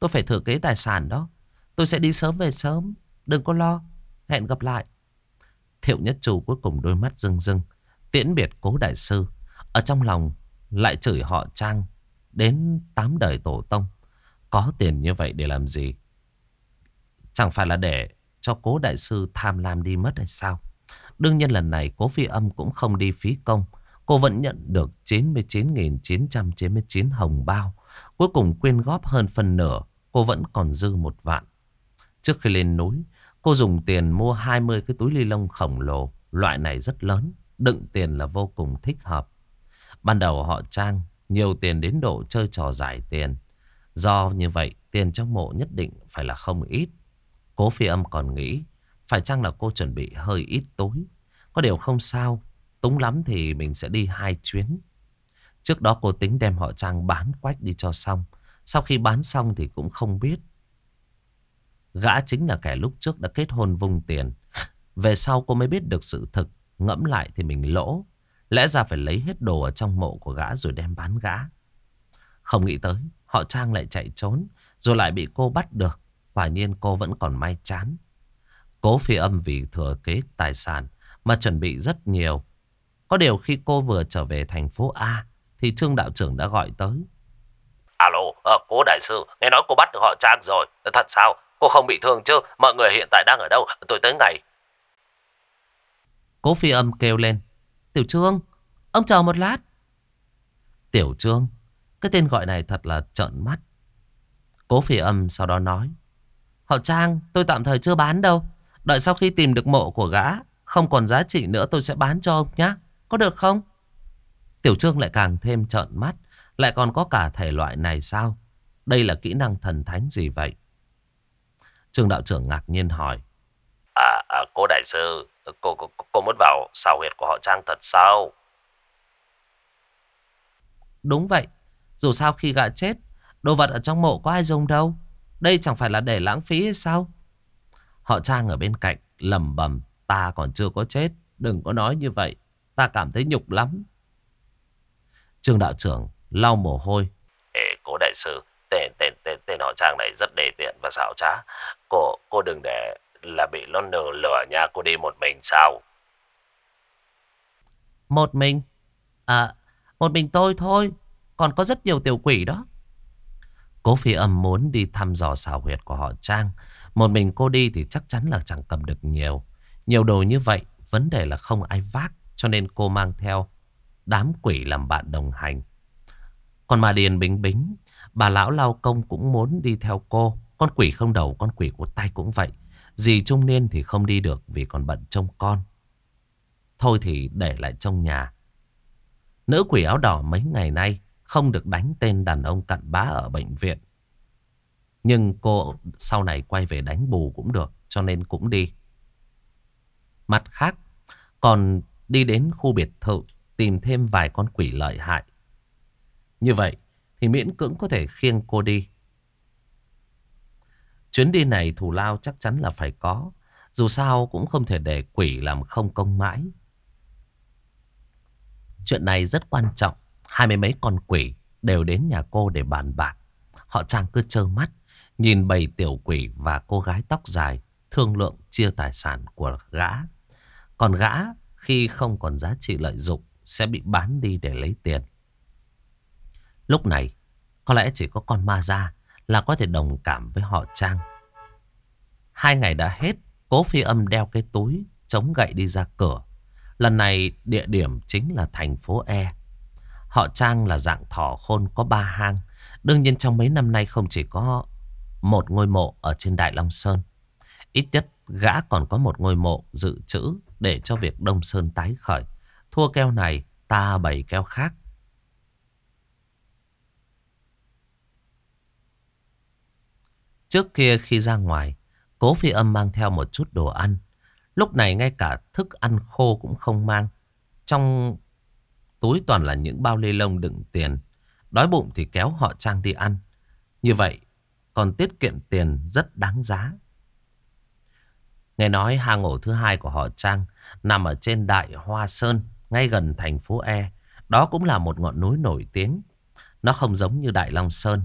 Tôi phải thừa kế tài sản đó. Tôi sẽ đi sớm về sớm. Đừng có lo. Hẹn gặp lại. Thiệu Nhất Trù cuối cùng đôi mắt rưng rưng. Tiễn biệt cố đại sư. Ở trong lòng lại chửi họ Trang. Đến tám đời tổ tông. Có tiền như vậy để làm gì? Chẳng phải là để cho cố đại sư tham lam đi mất hay sao? Đương nhiên lần này cố phi âm cũng không đi phí công. Cô vẫn nhận được 99.999 hồng bao. Cuối cùng quyên góp hơn phần nửa cô vẫn còn dư một vạn. Trước khi lên núi, cô dùng tiền mua 20 cái túi ly lông khổng lồ, loại này rất lớn, đựng tiền là vô cùng thích hợp. Ban đầu họ trang nhiều tiền đến độ chơi trò giải tiền. Do như vậy, tiền trong mộ nhất định phải là không ít. Cố phi âm còn nghĩ, phải chăng là cô chuẩn bị hơi ít túi Có điều không sao, túng lắm thì mình sẽ đi hai chuyến. Trước đó cô tính đem họ trang bán quách đi cho xong. Sau khi bán xong thì cũng không biết. Gã chính là kẻ lúc trước đã kết hôn vung tiền. Về sau cô mới biết được sự thực. Ngẫm lại thì mình lỗ. Lẽ ra phải lấy hết đồ ở trong mộ của gã rồi đem bán gã. Không nghĩ tới, họ Trang lại chạy trốn, rồi lại bị cô bắt được. Quả nhiên cô vẫn còn may chán. Cố phi âm vì thừa kế tài sản mà chuẩn bị rất nhiều. Có điều khi cô vừa trở về thành phố A thì Trương Đạo trưởng đã gọi tới ờ, cố đại sư, nghe nói cô bắt được họ Trang rồi. Ờ, thật sao? Cô không bị thương chứ? Mọi người hiện tại đang ở đâu? Tôi tới ngày. Cố phi âm kêu lên. Tiểu Trương, ông chờ một lát. Tiểu Trương, cái tên gọi này thật là trợn mắt. Cố phi âm sau đó nói. Họ Trang, tôi tạm thời chưa bán đâu. Đợi sau khi tìm được mộ của gã, không còn giá trị nữa tôi sẽ bán cho ông nhé. Có được không? Tiểu Trương lại càng thêm trợn mắt. Lại còn có cả thể loại này sao? Đây là kỹ năng thần thánh gì vậy? Trương đạo trưởng ngạc nhiên hỏi. À, à cô đại sư, cô, cô, cô muốn vào xào huyệt của họ Trang thật sao? Đúng vậy, dù sao khi gã chết, đồ vật ở trong mộ có ai dùng đâu. Đây chẳng phải là để lãng phí hay sao? Họ Trang ở bên cạnh, lầm bầm, ta còn chưa có chết, đừng có nói như vậy, ta cảm thấy nhục lắm. Trương đạo trưởng lau mồ hôi. Ê, cố đại sư, tên, tên, tên, tên họ Trang này rất đề tiện và xảo trá. Cô, cô đừng để là bị lon nờ lửa nhà cô đi một mình sao? Một mình? À, một mình tôi thôi. Còn có rất nhiều tiểu quỷ đó. Cố phi âm muốn đi thăm dò xảo huyệt của họ Trang. Một mình cô đi thì chắc chắn là chẳng cầm được nhiều. Nhiều đồ như vậy, vấn đề là không ai vác. Cho nên cô mang theo đám quỷ làm bạn đồng hành. Còn bà Điền Bính Bính, bà lão lao công cũng muốn đi theo cô. Con quỷ không đầu, con quỷ của tay cũng vậy. Dì trung niên thì không đi được vì còn bận trông con. Thôi thì để lại trong nhà. Nữ quỷ áo đỏ mấy ngày nay không được đánh tên đàn ông cặn bá ở bệnh viện. Nhưng cô sau này quay về đánh bù cũng được, cho nên cũng đi. Mặt khác, còn đi đến khu biệt thự tìm thêm vài con quỷ lợi hại như vậy thì miễn cưỡng có thể khiêng cô đi. Chuyến đi này thù lao chắc chắn là phải có. Dù sao cũng không thể để quỷ làm không công mãi. Chuyện này rất quan trọng. Hai mươi mấy con quỷ đều đến nhà cô để bàn bạc. Họ trang cứ trơ mắt, nhìn bầy tiểu quỷ và cô gái tóc dài thương lượng chia tài sản của gã. Còn gã khi không còn giá trị lợi dụng sẽ bị bán đi để lấy tiền. Lúc này, có lẽ chỉ có con ma ra là có thể đồng cảm với họ Trang. Hai ngày đã hết, cố phi âm đeo cái túi, chống gậy đi ra cửa. Lần này địa điểm chính là thành phố E. Họ Trang là dạng thỏ khôn có ba hang. Đương nhiên trong mấy năm nay không chỉ có một ngôi mộ ở trên Đại Long Sơn. Ít nhất gã còn có một ngôi mộ dự trữ để cho việc Đông Sơn tái khởi. Thua keo này, ta bày keo khác. Trước kia khi ra ngoài, cố phi âm mang theo một chút đồ ăn. Lúc này ngay cả thức ăn khô cũng không mang. Trong túi toàn là những bao lê lông đựng tiền. Đói bụng thì kéo họ Trang đi ăn. Như vậy, còn tiết kiệm tiền rất đáng giá. Nghe nói hang ổ thứ hai của họ Trang nằm ở trên Đại Hoa Sơn, ngay gần thành phố E. Đó cũng là một ngọn núi nổi tiếng. Nó không giống như Đại Long Sơn.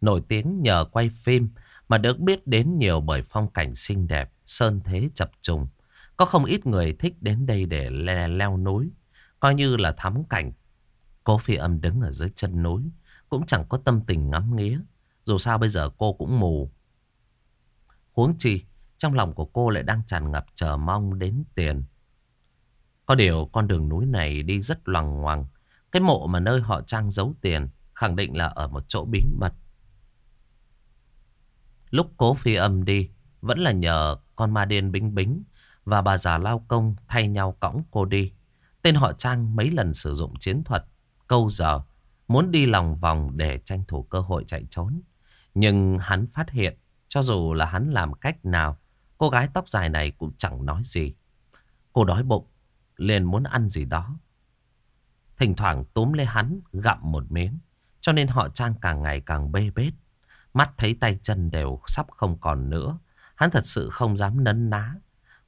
Nổi tiếng nhờ quay phim mà được biết đến nhiều bởi phong cảnh xinh đẹp, sơn thế chập trùng. Có không ít người thích đến đây để le leo núi, coi như là thắm cảnh. Cô phi âm đứng ở dưới chân núi, cũng chẳng có tâm tình ngắm nghía. Dù sao bây giờ cô cũng mù. Huống chi, trong lòng của cô lại đang tràn ngập chờ mong đến tiền. Có điều con đường núi này đi rất loằng ngoằng. Cái mộ mà nơi họ trang giấu tiền khẳng định là ở một chỗ bí mật. Lúc cố phi âm đi, vẫn là nhờ con ma điên bính bính và bà già lao công thay nhau cõng cô đi. Tên họ Trang mấy lần sử dụng chiến thuật, câu giờ, muốn đi lòng vòng để tranh thủ cơ hội chạy trốn. Nhưng hắn phát hiện, cho dù là hắn làm cách nào, cô gái tóc dài này cũng chẳng nói gì. Cô đói bụng, liền muốn ăn gì đó. Thỉnh thoảng túm lấy hắn, gặm một miếng, cho nên họ Trang càng ngày càng bê bết. Mắt thấy tay chân đều sắp không còn nữa. Hắn thật sự không dám nấn ná.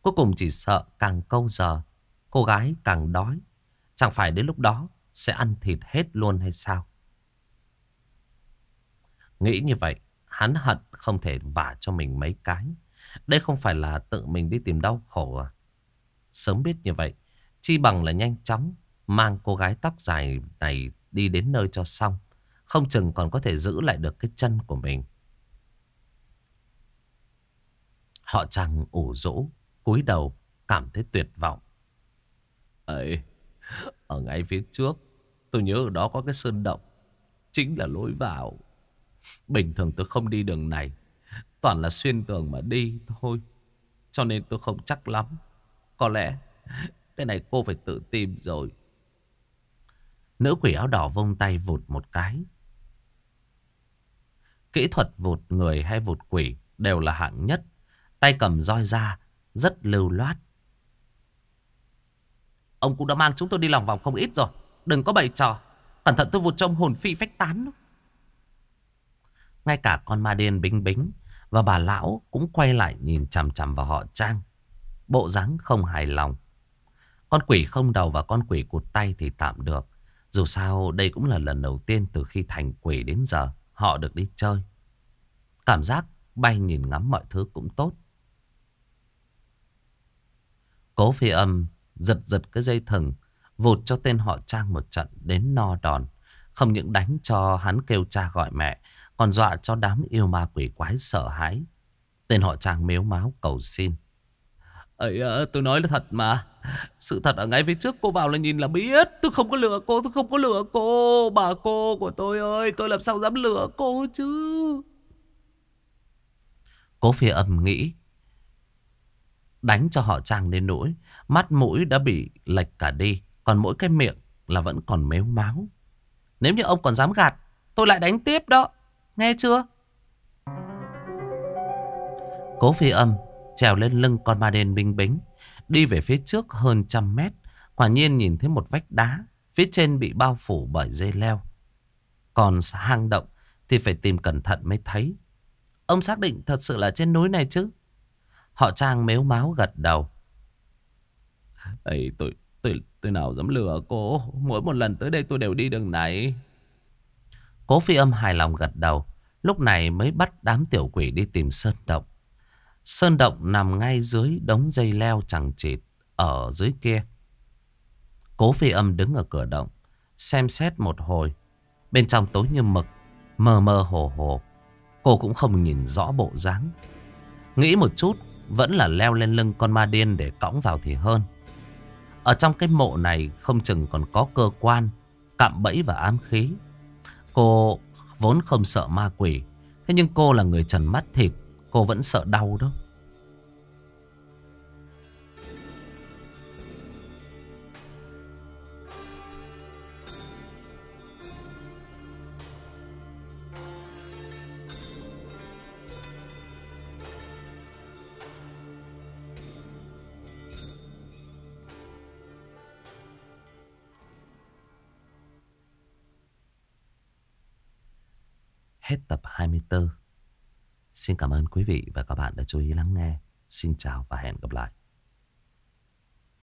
Cuối cùng chỉ sợ càng câu giờ, cô gái càng đói. Chẳng phải đến lúc đó sẽ ăn thịt hết luôn hay sao? Nghĩ như vậy, hắn hận không thể vả cho mình mấy cái. Đây không phải là tự mình đi tìm đau khổ à? Sớm biết như vậy, chi bằng là nhanh chóng mang cô gái tóc dài này đi đến nơi cho xong. Không chừng còn có thể giữ lại được cái chân của mình. Họ chàng ủ rũ, cúi đầu, cảm thấy tuyệt vọng. Ấy, ở ngay phía trước, tôi nhớ ở đó có cái sơn động. Chính là lối vào. Bình thường tôi không đi đường này. Toàn là xuyên tường mà đi thôi. Cho nên tôi không chắc lắm. Có lẽ cái này cô phải tự tìm rồi. Nữ quỷ áo đỏ vông tay vụt một cái. Kỹ thuật vụt người hay vụt quỷ đều là hạng nhất. Tay cầm roi ra, rất lưu loát. Ông cũng đã mang chúng tôi đi lòng vòng không ít rồi. Đừng có bày trò. Cẩn thận tôi vụt trong hồn phi phách tán. Ngay cả con ma đen bính bính và bà lão cũng quay lại nhìn chằm chằm vào họ Trang. Bộ dáng không hài lòng. Con quỷ không đầu và con quỷ cụt tay thì tạm được. Dù sao đây cũng là lần đầu tiên từ khi thành quỷ đến giờ Họ được đi chơi. Cảm giác bay nhìn ngắm mọi thứ cũng tốt. Cố phi âm giật giật cái dây thừng, vụt cho tên họ Trang một trận đến no đòn. Không những đánh cho hắn kêu cha gọi mẹ, còn dọa cho đám yêu ma quỷ quái sợ hãi. Tên họ Trang mếu máu cầu xin ấy ờ, tôi nói là thật mà sự thật ở ngay phía trước cô vào là nhìn là biết Tôi không có lừa cô, tôi không có lừa cô Bà cô của tôi ơi, tôi làm sao dám lừa cô chứ Cố phi âm nghĩ Đánh cho họ trang đến nỗi Mắt mũi đã bị lệch cả đi Còn mỗi cái miệng là vẫn còn méo máu Nếu như ông còn dám gạt Tôi lại đánh tiếp đó Nghe chưa Cố phi âm Trèo lên lưng con ma đen binh bính Đi về phía trước hơn trăm mét Quả nhiên nhìn thấy một vách đá Phía trên bị bao phủ bởi dây leo Còn hang động Thì phải tìm cẩn thận mới thấy Ông xác định thật sự là trên núi này chứ Họ Trang mếu máu gật đầu Ê, tôi, tôi, tôi nào dám lừa cô Mỗi một lần tới đây tôi đều đi đường này Cố phi âm hài lòng gật đầu Lúc này mới bắt đám tiểu quỷ đi tìm sơn động Sơn động nằm ngay dưới đống dây leo chẳng chịt ở dưới kia. Cố phi âm đứng ở cửa động, xem xét một hồi. Bên trong tối như mực, mờ mờ hồ hồ. Cô cũng không nhìn rõ bộ dáng. Nghĩ một chút, vẫn là leo lên lưng con ma điên để cõng vào thì hơn. Ở trong cái mộ này không chừng còn có cơ quan, cạm bẫy và ám khí. Cô vốn không sợ ma quỷ, thế nhưng cô là người trần mắt thịt Cô vẫn sợ đau đó Hết tập 24 Xin cảm ơn quý vị và các bạn đã chú ý lắng nghe. Xin chào và hẹn gặp lại.